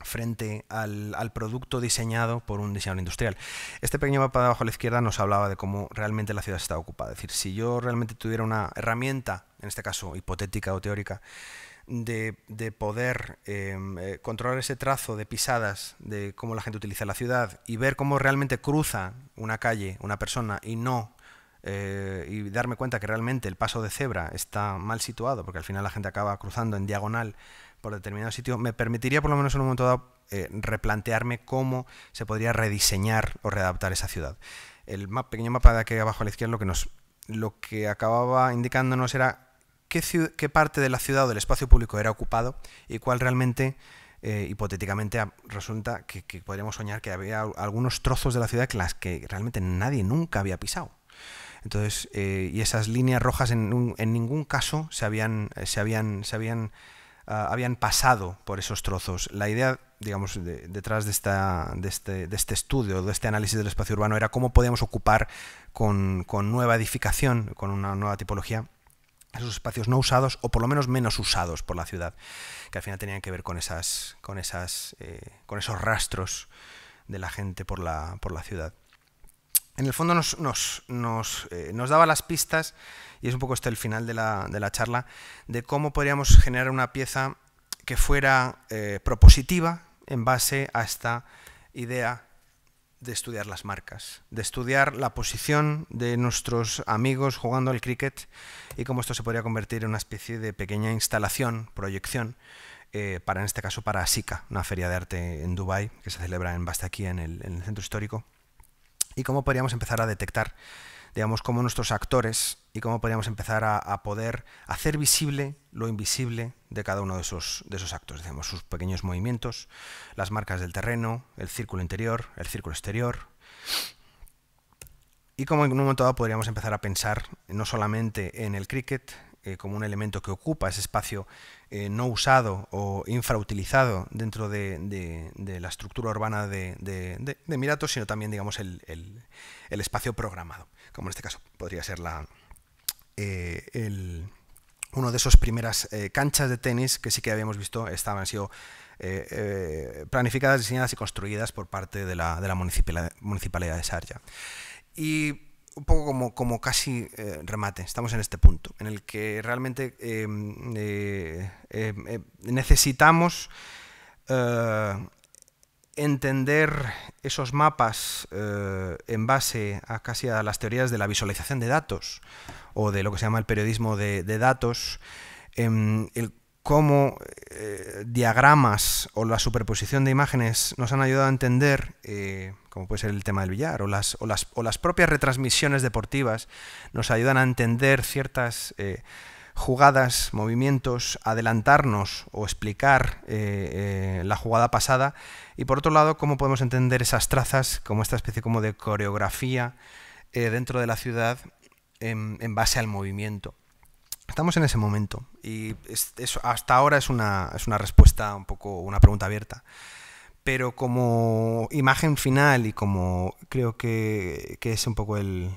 frente al, al, producto diseñado por un diseñador industrial. Este pequeño mapa de abajo a la izquierda nos hablaba de cómo realmente la ciudad está ocupada. Es decir, si yo realmente tuviera una herramienta, en este caso hipotética o teórica, de, poder em, eh, controlar ese trazo de pisadas, de cómo la gente utiliza la ciudad y ver cómo realmente cruza una calle, una persona y no... Eh, y darme cuenta que realmente el paso de cebra está mal situado, porque al final la gente acaba cruzando en diagonal por determinado sitio, me permitiría por lo menos en un momento dado eh, replantearme cómo se podría rediseñar o readaptar esa ciudad. El pequeño mapa de aquí abajo a la izquierda lo que, nos, lo que acababa indicándonos era qué, parte de la ciudad o del espacio público era ocupado y cuál realmente eh, hipotéticamente ah, resulta que, podríamos soñar que había algunos trozos de la ciudad que que realmente nadie nunca había pisado. Entonces, eh, y esas líneas rojas en, ningún caso se habían, se habían, se habían, ah, habían pasado por esos trozos. La idea, digamos, detrás de, esta, de, este, de este estudio, de este análisis del espacio urbano, era cómo podíamos ocupar con, con nueva edificación, con una nueva tipología, esos espacios no usados o por lo menos menos usados por la ciudad, que al final tenían que ver con, esas, con, esas, eh, con esos rastros de la gente por la, por la ciudad. En el fondo nos, nos, eh, daba las pistas, y es un poco este el final de la, charla, de cómo podríamos generar una pieza que fuera eh, propositiva en base a esta idea de estudiar las marcas, de estudiar la posición de nuestros amigos jugando al cricket y cómo esto se podría convertir en una especie de pequeña instalación, proyección, eh, para en este caso para SICA, una feria de arte en Dubai que se celebra en Bastaki, en el, en el centro histórico, y cómo podríamos empezar a detectar, digamos, cómo nuestros actores y cómo podríamos empezar a, poder hacer visible lo invisible de cada uno de esos, de esos actos, sus pequeños movimientos, las marcas del terreno, el círculo interior, el círculo exterior, y cómo en un momento dado podríamos empezar a pensar no solamente en el cricket eh, como un elemento que ocupa ese espacio eh, no usado o infrautilizado dentro de, la estructura urbana de, de, Emiratos, sino también digamos el, espacio programado, como en este caso podría ser la, eh, uno de esos primeras eh, canchas de tenis que sí que habíamos visto estaban sido eh, planificadas, diseñadas y construidas por parte de la, municipalidad, de Sarja. Y un poco como, como casi remate, estamos en este punto, en el que realmente necesitamos entender esos mapas eh, en base a casi a las teorías de la visualización de datos o de lo que se llama el periodismo de, datos, em, el cómo eh, diagramas o la superposición de imágenes nos han ayudado a entender, eh, como puede ser el tema del billar, o las, o las, o las propias retransmisiones deportivas, nos ayudan a entender ciertas jugadas, movimientos, adelantarnos o explicar eh, eh, la jugada pasada. Y por otro lado, cómo podemos entender esas trazas como esta especie como de coreografía eh, dentro de la ciudad en, base al movimiento. Estamos en ese momento y hasta ahora es una, es una respuesta un poco, una pregunta abierta pero como imagen final y como creo que, es un poco el,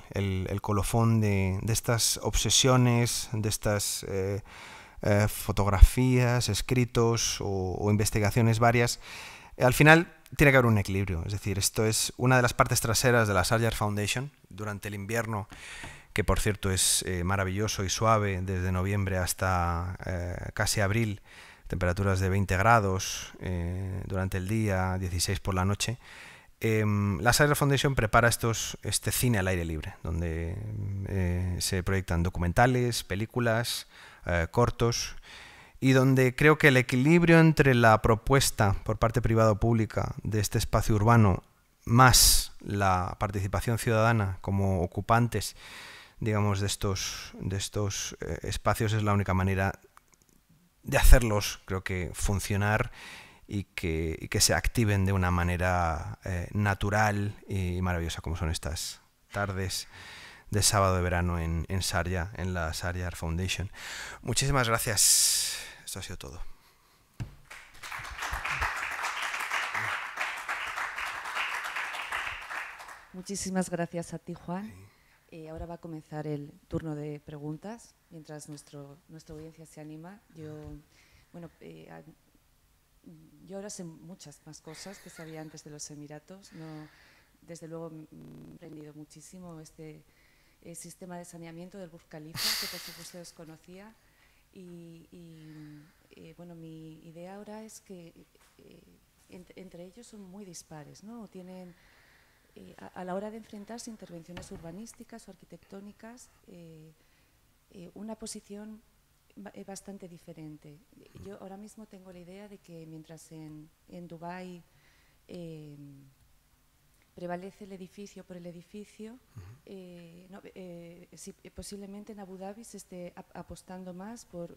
colofón de, estas obsesiones, de estas eh, eh, fotografías, escritos o, investigaciones varias, eh, al final tiene que haber un equilibrio. Es decir, esto es una de las partes traseras de la Sarger Foundation durante el invierno que por cierto es maravilloso y suave desde noviembre hasta casi abril temperaturas de 20 grados eh, durante el día, 16 por la noche, em, la Sagra Foundation prepara estos, este cine al aire libre, donde eh, se proyectan documentales, películas, eh, cortos, y donde creo que el equilibrio entre la propuesta por parte privada o pública de este espacio urbano más la participación ciudadana como ocupantes digamos, de estos, de estos espacios es la única manera de hacerlos, creo que, funcionar y que, se activen de una manera eh, natural y maravillosa como son estas tardes de sábado de verano en, en Sarja, en la Sarja Foundation. Muchísimas gracias. Esto ha sido todo. Muchísimas gracias a ti, Juan. Eh, ahora va a comenzar el turno de preguntas, mientras nuestro, nuestra audiencia se anima. Yo, bueno, eh, yo ahora sé muchas más cosas que sabía antes de los Emiratos. desde luego mm, he aprendido muchísimo este eh, sistema de saneamiento del Burj Khalifa, que por supuesto desconocía. Y, bueno, mi idea ahora es que entre ellos son muy dispares, ¿no? Tienen eh, a, la hora de enfrentarse a intervenciones urbanísticas o arquitectónicas, eh, eh, una posición bastante diferente. Yo ahora mismo tengo la idea de que mientras en, en Dubái em, prevalece el edificio por el edificio, posiblemente en Abu Dhabi se esté apostando más por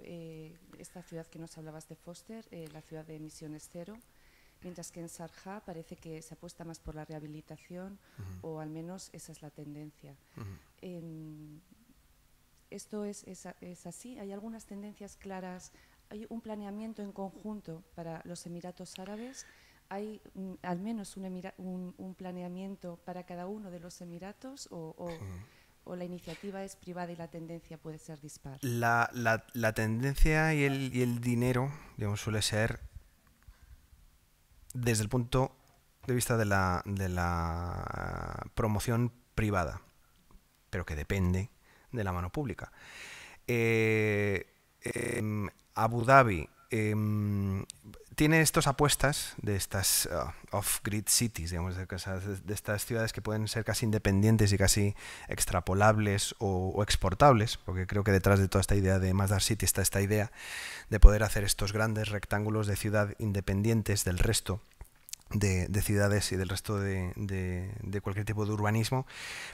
esta ciudad que nos hablabas de Foster, la ciudad de emisiones cero mientras que en Sarja parece que se apuesta más por la rehabilitación o al menos esa es la tendencia. Em, ¿Esto es, es, así? ¿Hay algunas tendencias claras? ¿Hay un planeamiento en conjunto para los Emiratos Árabes? ¿Hay al menos un, planeamiento para cada uno de los Emiratos o, o, la iniciativa es privada y la tendencia puede ser dispar? La, la, la tendencia y el, y el dinero digamos, suele ser desde el punto de vista de la, de la promoción privada, pero que depende de la mano pública. Eh, em, Abu Dhabi, em, tiene estas apuestas de estas uh, off-grid cities, digamos, de, estas ciudades que pueden ser casi independientes y casi extrapolables o, exportables, porque creo que detrás de toda esta idea de Mazda City está esta idea de poder hacer estos grandes rectángulos de ciudad independientes del resto de, ciudades y del resto de, cualquier tipo de urbanismo.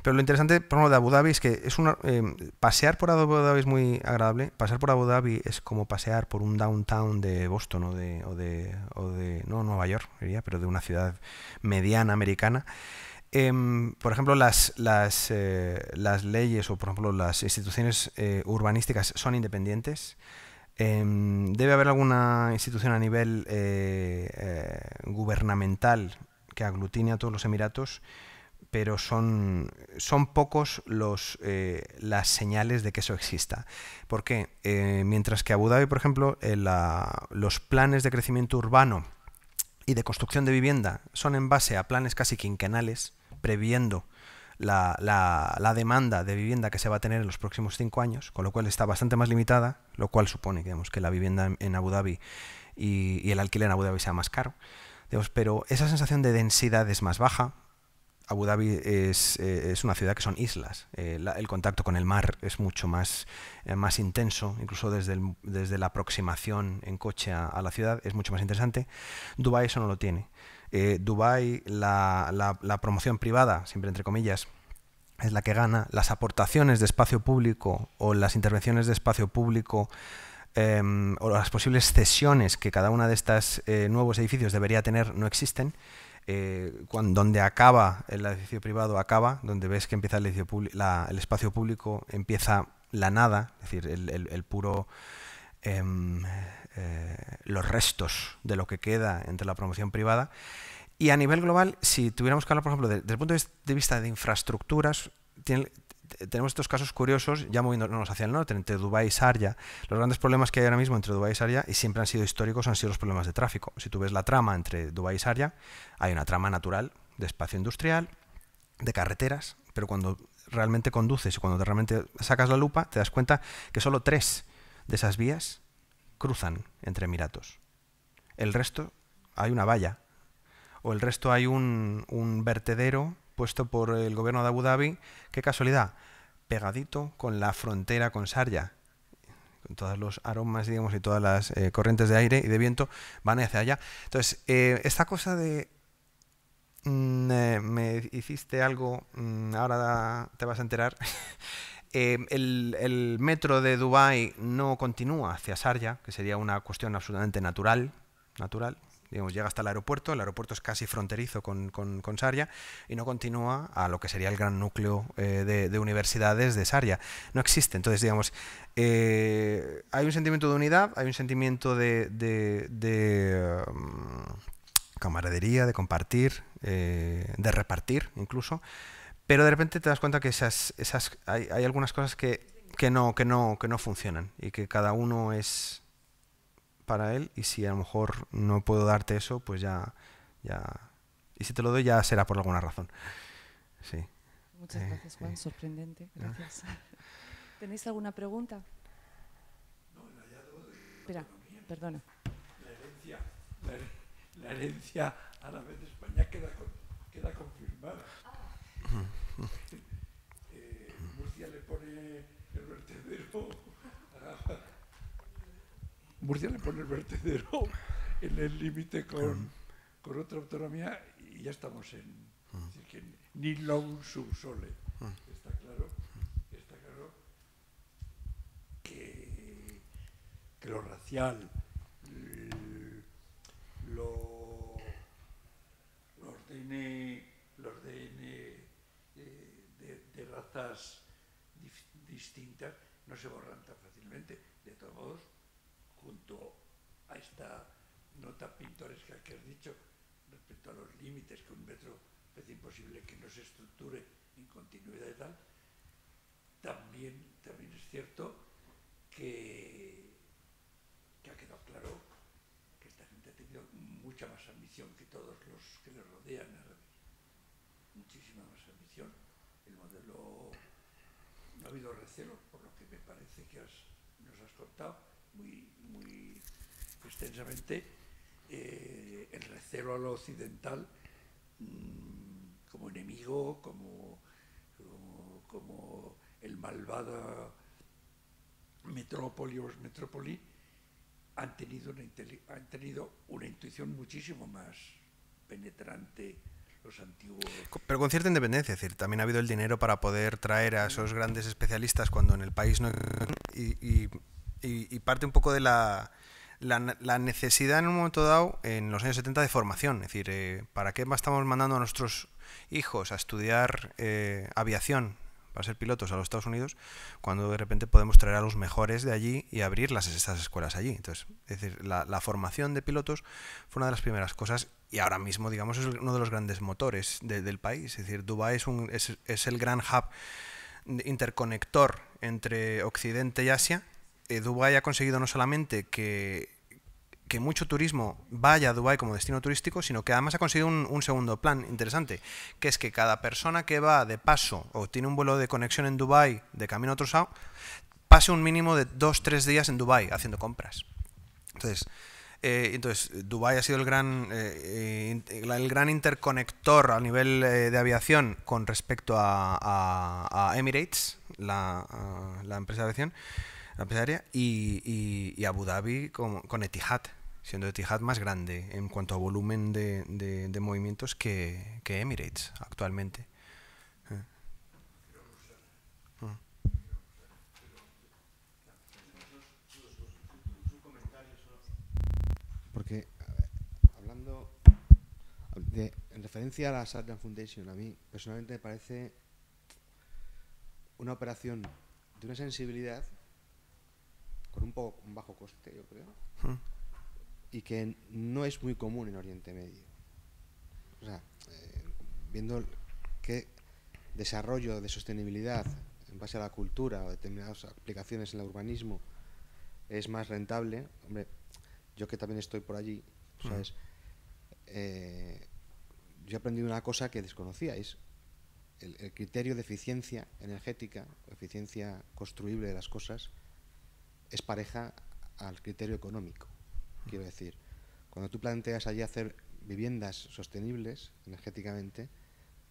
Pero lo interesante, por ejemplo, de Abu Dhabi es que es eh, pasear por Abu Dhabi es muy agradable. Pasar por Abu Dhabi es como pasear por un downtown de Boston o de, no Nueva York, diría, pero de una ciudad mediana americana. Em, por ejemplo, las, las, eh, las, leyes o, por ejemplo, las instituciones eh, urbanísticas son independientes. Em, debe haber alguna institución a nivel eh, eh, gubernamental que aglutine a todos los Emiratos, pero son, son pocos eh, las señales de que eso exista. ¿Por qué? mientras que Abu Dhabi, por ejemplo, los planes de crecimiento urbano y de construcción de vivienda son en base a planes casi quinquenales, previendo la, demanda de vivienda que se va a tener en los próximos cinco años, con lo cual está bastante más limitada, lo cual supone que la vivienda en, Abu Dhabi y, el alquiler en Abu Dhabi sea más caro. pero esa sensación de densidad es más baja. Abu Dhabi es, eh, una ciudad que son islas. Eh, el contacto con el mar es mucho más, eh, más intenso, incluso desde, desde, la aproximación en coche a, a la ciudad es mucho más interesante. Dubái eso no lo tiene. Eh, Dubai, la, promoción privada, siempre entre comillas, es la que gana, las aportaciones de espacio público o las intervenciones de espacio público em, o las posibles cesiones que cada una de estos eh, nuevos edificios debería tener no existen. Eh, cuando, donde acaba el edificio privado acaba, donde ves que empieza el, espacio público empieza la nada, es decir, el puro em, eh, los restos de lo que queda entre la promoción privada. Y a nivel global, si tuviéramos que hablar, por ejemplo, desde el punto de vista de infraestructuras, eh, tenemos estos casos curiosos, ya moviéndonos hacia el norte, entre Dubái y Sarja. Los grandes problemas que hay ahora mismo entre Dubái y Sarja, y siempre han sido históricos, han sido los problemas de tráfico. Si tú ves la trama entre Dubái y Sarja, hay una trama natural de espacio industrial, de carreteras, pero cuando realmente conduces y cuando realmente sacas la lupa, te das cuenta que solo tres de esas vías cruzan entre Emiratos. El resto hay una valla, o el resto hay un, vertedero puesto por el gobierno de Abu Dhabi, qué casualidad, pegadito con la frontera con Sarja, con todos los aromas digamos, y todas las eh, corrientes de aire y de viento van hacia allá. Entonces, eh, esta cosa de mm, eh, me hiciste algo, mm, ahora te vas a enterar, Em, el, metro de Dubai no continúa hacia Sarja, que sería una cuestión absolutamente natural, natural. Digamos, llega hasta el aeropuerto, el aeropuerto es casi fronterizo con, con, Sarja y no continúa a lo que sería el gran núcleo eh, de, universidades de Sarja. No existe. Entonces, digamos, eh, hay un sentimiento de unidad, hay un sentimiento de, um, camaradería, de compartir, eh, de repartir incluso pero de repente te das cuenta que esas, hay, hay, algunas cosas que, que, no, que, no, que no funcionan y que cada uno es para él y si a lo mejor no puedo darte eso, pues ya... ya y si te lo doy ya será por alguna razón. Sí. Muchas eh, gracias, Juan. Eh. Sorprendente. Ah. Gracias. ¿Tenéis alguna pregunta? No, ya ya de Espera, perdona. La herencia, la, la vez de España queda, queda confirmada. Murcia le pone el vertedero. Murcia le pone el vertedero en el límite con, con, otra autonomía y ya estamos en. ni long subsole. Está claro, está claro que, que lo racial, lo, lo ordene distintas no se borran tan fácilmente. De todos modos, junto a esta nota pintoresca que has dicho respecto a los límites que un metro es imposible que no se estructure en continuidad y tal, también, también es cierto que, que ha quedado claro que esta gente ha tenido mucha más ambición que todos los que le rodean no ha habido recelo, por lo que me parece que nos has contado muy, extensamente, eh, el recelo a lo occidental mm, como enemigo, como, el malvado metrópoli metrópoli, han tenido una intuición muchísimo más penetrante antiguos... Pero con cierta independencia, es decir, también ha habido el dinero para poder traer a esos grandes especialistas cuando en el país no... Y, y, parte un poco de la, necesidad en un momento dado, en los años 70, de formación. Es decir, eh, ¿para qué estamos mandando a nuestros hijos a estudiar eh, aviación para ser pilotos a los Estados Unidos, cuando de repente podemos traer a los mejores de allí y abrir las, estas escuelas allí. Entonces, es decir, la, formación de pilotos fue una de las primeras cosas y ahora mismo, digamos, es uno de los grandes motores del país. Es decir, Dubái es, es, el gran hub interconector entre Occidente y Asia. Eh, Dubái ha conseguido no solamente que que mucho turismo vaya a Dubái como destino turístico, sino que además ha conseguido un, segundo plan interesante, que es que cada persona que va de paso o tiene un vuelo de conexión en Dubai de camino a otro lado, pase un mínimo de dos, tres días en Dubai haciendo compras. Entonces, eh, entonces, Dubái ha sido el gran, eh, eh, el gran interconector a nivel de aviación con respecto a, Emirates, la, empresa de aviación, la y, y, Abu Dhabi con Etihad, siendo Etihad más grande en cuanto a volumen de, movimientos que, Emirates actualmente. Ah. Ah. Porque hablando de, en referencia a la Saturn Foundation, a mí personalmente me parece una operación de una sensibilidad con un poco un bajo coste, yo creo. Hmm y que no es muy común en Oriente Medio. O sea, eh, viendo qué desarrollo de sostenibilidad en base a la cultura o determinadas aplicaciones en el urbanismo es más rentable, hombre, yo que también estoy por allí, mm. ¿sabes? Eh, yo he aprendido una cosa que desconocía, el, criterio de eficiencia energética, eficiencia construible de las cosas, es pareja al criterio económico quiero decir. Cuando tú planteas allí hacer viviendas sostenibles energéticamente,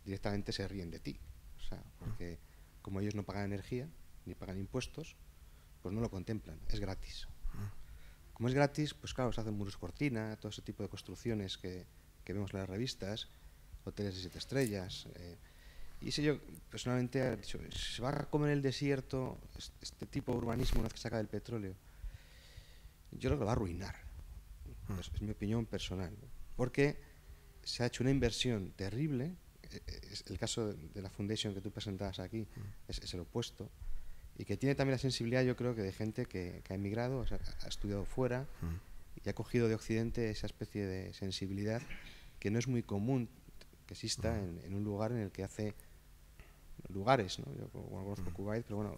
directamente se ríen de ti. O sea, porque como ellos no pagan energía ni pagan impuestos, pues no lo contemplan, es gratis. Como es gratis, pues claro, se hacen muros cortina, todo ese tipo de construcciones que, vemos en las revistas, hoteles de siete estrellas. Eh, y si yo personalmente he dicho, se va a comer el desierto este tipo de urbanismo una vez que saca del petróleo, yo creo que lo va a arruinar es mi opinión personal. Porque se ha hecho una inversión terrible. E, e, el caso de la Foundation que tú presentabas aquí mm. es, el opuesto. Y que tiene también la sensibilidad, yo creo, que de gente que, ha emigrado, ha estudiado fuera mm. y ha cogido de Occidente esa especie de sensibilidad que no es muy común que exista mm. en, un lugar en el que hace lugares, ¿no? Yo conozco Kuwait, pero bueno,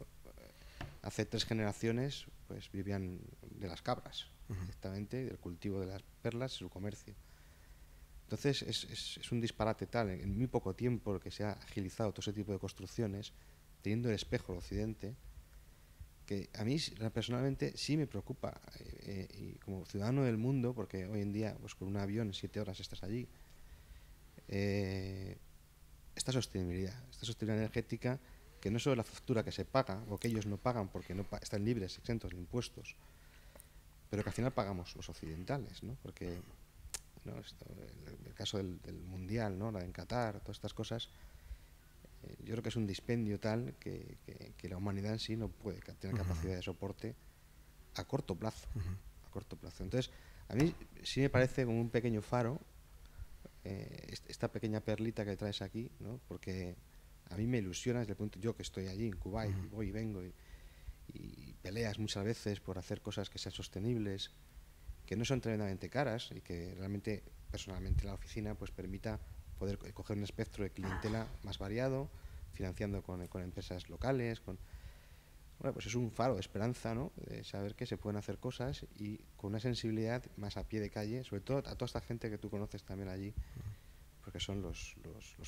hace tres generaciones pues vivían de las cabras, del cultivo de las perlas y su comercio. Entonces es, un disparate tal, en, muy poco tiempo que se ha agilizado todo ese tipo de construcciones, teniendo el espejo del occidente, que a mí personalmente sí me preocupa eh, eh, y como ciudadano del mundo, porque hoy en día pues, con un avión en siete horas estás allí, eh, esta sostenibilidad, esta sostenibilidad energética, que no es solo la factura que se paga o que ellos no pagan porque no están libres, exentos de impuestos, pero que al final pagamos los occidentales, ¿no? Porque ¿no? el, caso del, mundial, ¿no? La en Qatar, todas estas cosas, eh, yo creo que es un dispendio tal que, la humanidad en sí no puede tener capacidad de soporte a corto plazo, a corto plazo. Entonces, a mí sí me parece como un pequeño faro eh, esta pequeña perlita que traes aquí, ¿no? Porque a mí me ilusiona desde el punto yo que estoy allí en Cuba y voy y vengo y, y peleas muchas veces por hacer cosas que sean sostenibles, que no son tremendamente caras y que realmente personalmente la oficina pues permita poder coger un espectro de clientela más variado, financiando con, empresas locales, con bueno, pues es un faro de esperanza, ¿no? De saber que se pueden hacer cosas y con una sensibilidad más a pie de calle, sobre todo a toda esta gente que tú conoces también allí, porque son los,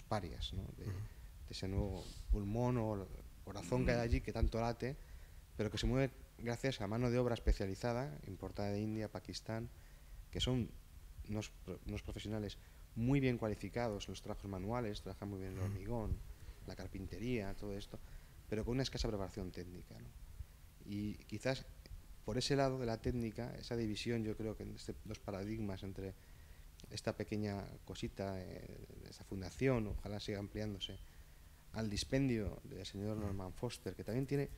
parias, ¿no? De, de ese nuevo pulmón o corazón que hay allí que tanto late pero que se mueve gracias a mano de obra especializada, importada de India, Pakistán, que son unos, profesionales muy bien cualificados en los trabajos manuales, trabajan muy bien el hormigón, la carpintería, todo esto, pero con una escasa preparación técnica. ¿no? Y quizás por ese lado de la técnica, esa división, yo creo que este, los paradigmas entre esta pequeña cosita, eh, esta fundación, ojalá siga ampliándose, al dispendio del señor Norman Foster, que también tiene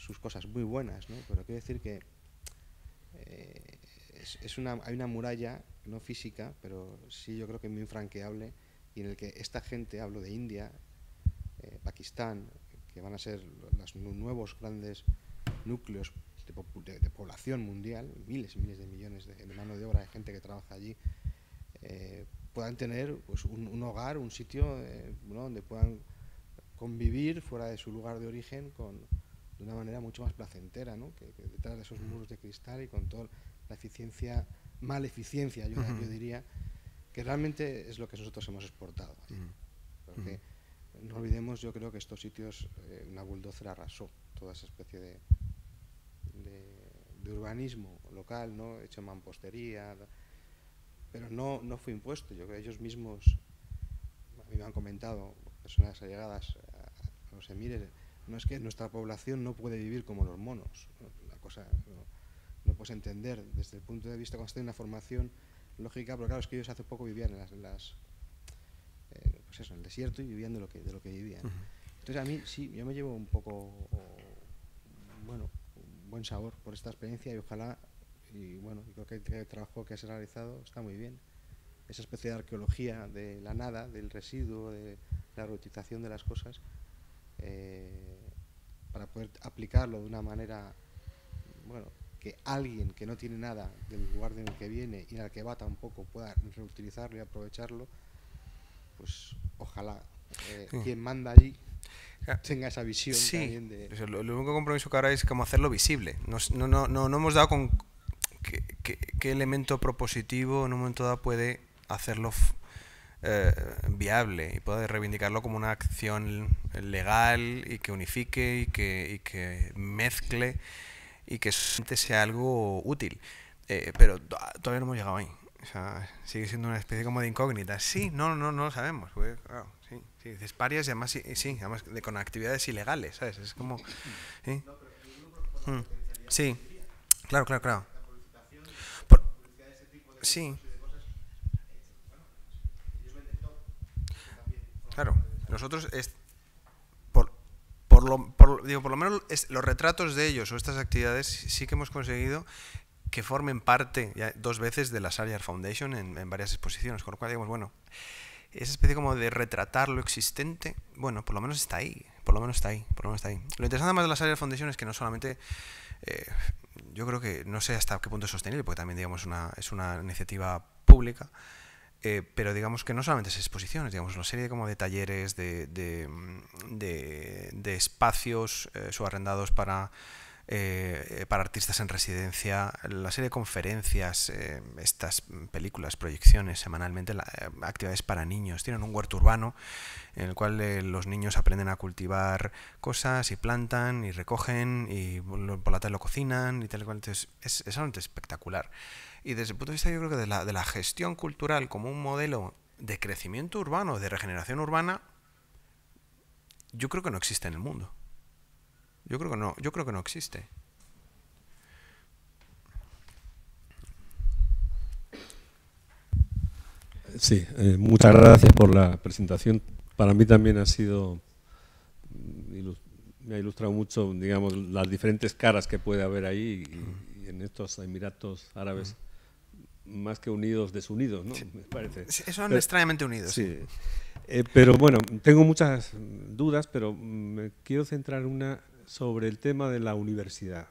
sus cosas muy buenas, Pero quiero decir que eh, es, una, hay una muralla, no física, pero sí yo creo que muy infranqueable, y en el que esta gente, hablo de India, eh, Pakistán, que van a ser los nuevos grandes núcleos de, población mundial, miles y miles de millones de, mano de obra de gente que trabaja allí, eh, puedan tener pues, un, hogar, un sitio donde puedan convivir fuera de su lugar de origen con, de una manera mucho más placentera, que, detrás de esos mm. muros de cristal y con toda la eficiencia, maleficiencia, yo, yo diría, que realmente es lo que nosotros hemos exportado. Porque no olvidemos, yo creo que estos sitios, eh, una bulldozer arrasó toda esa especie de, urbanismo local, ¿no? hecho mampostería, pero no, no fue impuesto. Yo creo que ellos mismos, a mí me han comentado personas allegadas a, a los emires, no es que nuestra población no puede vivir como los monos. La cosa no, puedes entender desde el punto de vista cuando estoy en una formación lógica, pero claro, es que ellos hace poco vivían en eh, pues el desierto y vivían de lo que, de vivían. Entonces a mí sí, yo me llevo un poco, bueno, un buen sabor por esta experiencia y ojalá, y bueno, creo que el trabajo que ha realizado está muy bien. Esa especie de arqueología de la nada, del residuo, de la rotización de las cosas, eh, para poder aplicarlo de una manera, bueno, que alguien que no tiene nada del lugar en que viene y en el que va tampoco pueda reutilizarlo y aprovecharlo, pues ojalá eh, quien manda allí ah, tenga esa visión también de... lo, único compromiso que ahora es como hacerlo visible. no, no, no, no, hemos dado con qué, qué elemento propositivo en un momento dado puede hacerlo eh, viable y pueda reivindicarlo como una acción legal y que unifique y que, mezcle y que sea algo útil. Eh, pero todavía no hemos llegado ahí. sigue siendo una especie como de incógnita. Sí, no, no, no lo sabemos. Pues, claro, sí, y además, además de, con actividades ilegales, ¿sabes? Es como... Sí, mm. sí. claro, claro, claro. sí. Claro, nosotros por, lo, digo, por lo menos los retratos de ellos o estas actividades sí que hemos conseguido que formen parte dos veces de la Sariar Foundation en, varias exposiciones, con lo cual digamos, bueno, esa especie como de retratar lo existente, bueno, por lo menos está ahí, por lo menos está ahí, por lo menos está ahí. Lo interesante más de la Sarjar Foundation es que no solamente, eh, yo creo que no sé hasta qué punto es sostenible, porque también digamos una, es una iniciativa pública, eh, pero digamos que no solamente es exposiciones, digamos una serie como de talleres, de, de, mm, espacios eh, subarrendados para eh, para artistas en residencia, la serie de conferencias, eh, estas películas, proyecciones semanalmente, la, eh, actividades para niños. Tienen un huerto urbano en el cual eh, los niños aprenden a cultivar cosas y plantan y recogen y por la tarde lo cocinan y tal y cual. Entonces, es, realmente espectacular. Y desde el punto de vista, yo creo que de la gestión cultural como un modelo de crecimiento urbano, de regeneración urbana, yo creo que no existe en el mundo. Yo creo que no, yo creo que no existe. Sí, eh, muchas gracias por la presentación. Para mí también ha sido, mm, me ha ilustrado mucho, digamos, las diferentes caras que puede haber ahí en estos Emiratos Árabes más que unidos, desunidos, ¿no? me parece. Son extrañamente unidos. Sí. Eh, pero bueno, tengo muchas dudas, pero mm, me quiero centrar una sobre el tema de la universidad.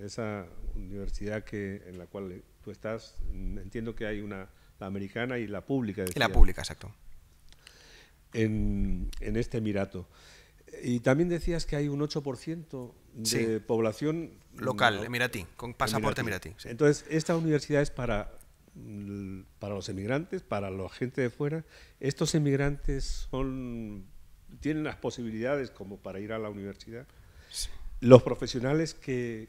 Esa universidad que, en la cual tú estás, entiendo que hay una, la americana y la pública. la pública, exacto. En, este Emirato. Y también decías que hay un 8% de población... Local, emiratí, con pasaporte emiratí. Entonces, esta universidad es para mm, para los emigrantes, para la gente de fuera, estos emigrantes son, tienen las posibilidades como para ir a la universidad. Los profesionales que,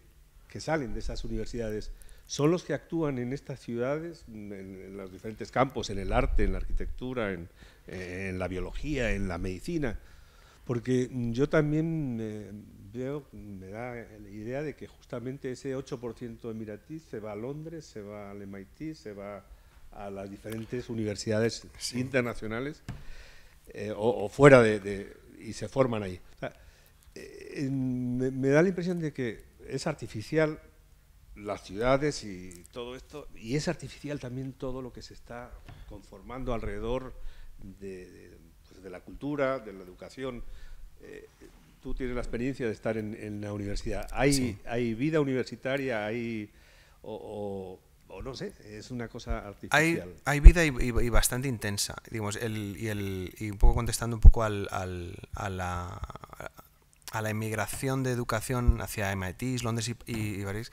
salen de esas universidades son los que actúan en estas ciudades, en, los diferentes campos, en el arte, en la arquitectura, en, la biología, en la medicina, porque yo también veo, me da la idea de que justamente ese 8% de Emiratis se va a Londres, se va al MIT, se va a las diferentes universidades internacionales eh, o, fuera de, y se forman ahí. Eh, me, da la impresión de que es artificial las ciudades y todo esto, y es artificial también todo lo que se está conformando alrededor de, pues, la cultura, de la educación. Eh, tú tienes la experiencia de estar en, la universidad. ¿Hay, vida universitaria? ¿Hay.? O, no sé, es una cosa artificial. Hay, vida y, bastante intensa. Digamos, y, un poco contestando un poco al, a la, a la emigración de educación hacia MIT, Londres y, París,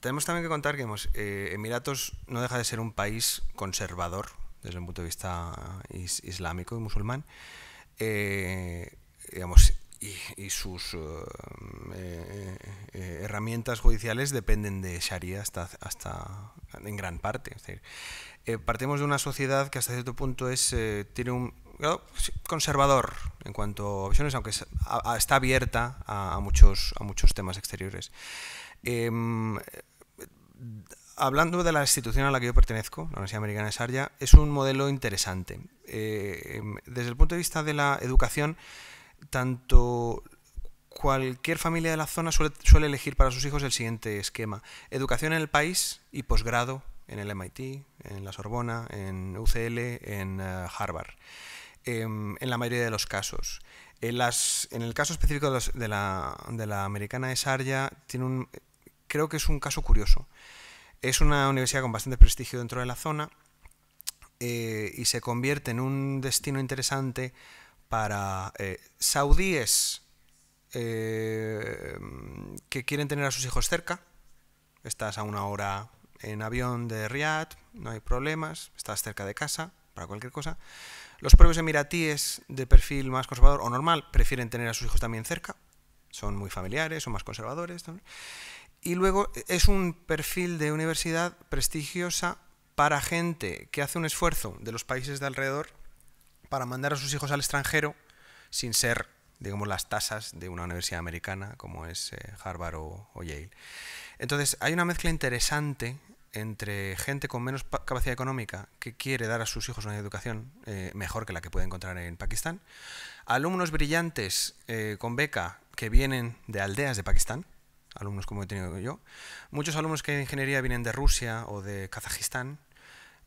tenemos también que contar que hemos, eh, Emiratos no deja de ser un país conservador desde el punto de vista islámico y musulmán. Eh, digamos, y, sus eh, herramientas judiciales dependen de Sharia hasta, hasta en gran parte. partimos de una sociedad que hasta cierto punto es, tiene un, conservador en cuanto a visiones, aunque está abierta a, muchos, a muchos temas exteriores. Em, hablando de la institución a la que yo pertenezco, la Universidad Americana de Sarja, es un modelo interesante. Eh, em, desde el punto de vista de la educación, tanto cualquier familia de la zona suele, elegir para sus hijos el siguiente esquema. Educación en el país y posgrado en el MIT, en la Sorbona, en UCL, en eh, Harvard. Em, en la mayoría de los casos. En, eh, las, en el caso específico de, la, de la, americana de Sarja, tiene un, creo que es un caso curioso. Es una universidad con bastante prestigio dentro de la zona eh, y se convierte en un destino interesante para eh, saudíes que quieren tener a sus hijos cerca. Estás a una hora en avión de Riyadh, no hay problemas, estás cerca de casa, para cualquier cosa. Los propios emiratíes de perfil más conservador o normal prefieren tener a sus hijos también cerca, son muy familiares, son más conservadores. Y luego es un perfil de universidad prestigiosa para gente que hace un esfuerzo de los países de alrededor para mandar a sus hijos al extranjero sin ser, digamos, las tasas de una universidad americana como es eh, Harvard o Yale. Entonces, hay una mezcla interesante entre gente con menos capacidad económica que quiere dar a sus hijos una educación eh, mejor que la que puede encontrar en Pakistán, alumnos brillantes eh, con beca que vienen de aldeas de Pakistán, alumnos como he tenido yo, muchos alumnos que en ingeniería vienen de Rusia o de Kazajistán,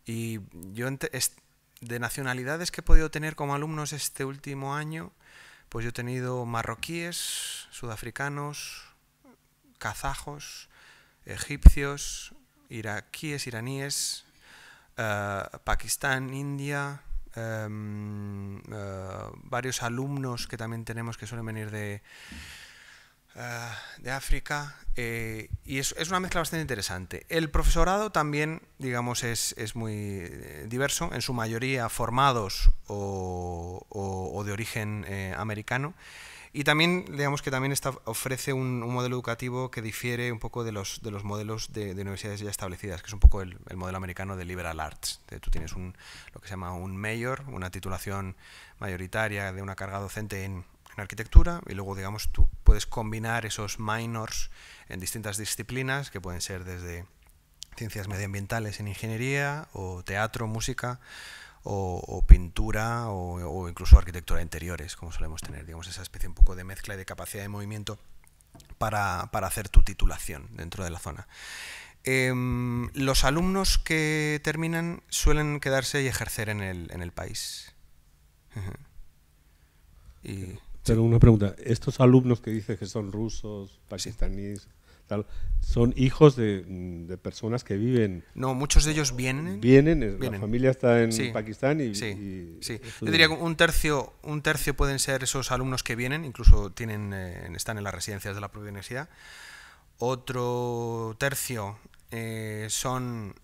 y yo de nacionalidades que he podido tener como alumnos este último año, pues yo he tenido marroquíes, sudafricanos, kazajos, egipcios, iraquíes, iraníes, eh, Pakistán, India, em, eh, varios alumnos que también tenemos que suelen venir de, eh, de África. y es, es, una mezcla bastante interesante. El profesorado también, digamos, es, muy diverso, en su mayoría formados o, de origen americano. Y también, digamos que también está, ofrece un, modelo educativo que difiere un poco de los, de los modelos de, universidades ya establecidas, que es un poco el, modelo americano de liberal arts. De, tú tienes un, lo que se llama un mayor, una titulación mayoritaria de una carga docente en, arquitectura y luego, digamos, tú puedes combinar esos minors en distintas disciplinas que pueden ser desde ciencias medioambientales en ingeniería o teatro, música o, pintura o, incluso arquitectura de interiores, como solemos tener, digamos, esa especie un poco de mezcla y de capacidad de movimiento para, hacer tu titulación dentro de la zona. Em, los alumnos que terminan suelen quedarse y ejercer en el, país. Tengo una pregunta. ¿Estos alumnos que dices que son rusos, pakistaníes, son hijos mm, de, personas que viven. No, muchos de ellos vienen. Vienen, la familia está en Pakistán y. Yo diría que un tercio, un tercio pueden ser esos alumnos que vienen, incluso tienen, eh, están en las residencias de la propia universidad. Otro tercio eh, son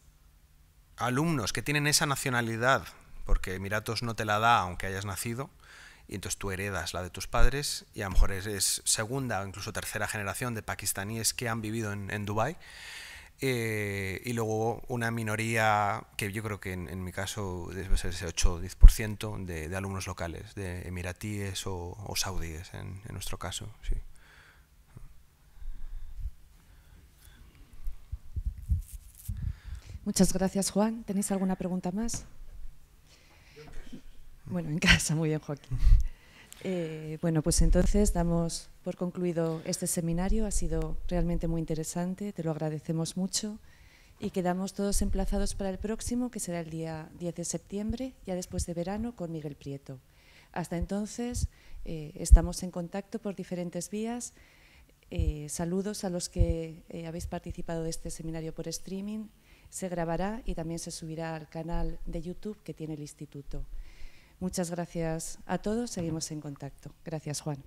alumnos que tienen esa nacionalidad, porque Emiratos no te la da aunque hayas nacido y entonces tú heredas la de tus padres y a lo mejor es segunda o incluso tercera generación de pakistaníes que han vivido en, en Dubái. Eh, y luego una minoría, que yo creo que en, mi caso debe ser ese 8 o 10% de, alumnos locales, de emiratíes o, saudíes en, nuestro caso. Sí. Muchas gracias, Juan. ¿Tenéis alguna pregunta más? Bueno, en casa, muy bien, Joaquín. Eh, bueno, pues entonces damos por concluido este seminario. Ha sido realmente muy interesante, te lo agradecemos mucho y quedamos todos emplazados para el próximo, que será el día 10 de septiembre, ya después de verano, con Miguel Prieto. Hasta entonces eh, estamos en contacto por diferentes vías. Eh, saludos a los que habéis participado de este seminario por streaming. Se grabará y también se subirá al canal de YouTube que tiene el Instituto. Muchas gracias a todos. Seguimos en contacto. Gracias, Juan.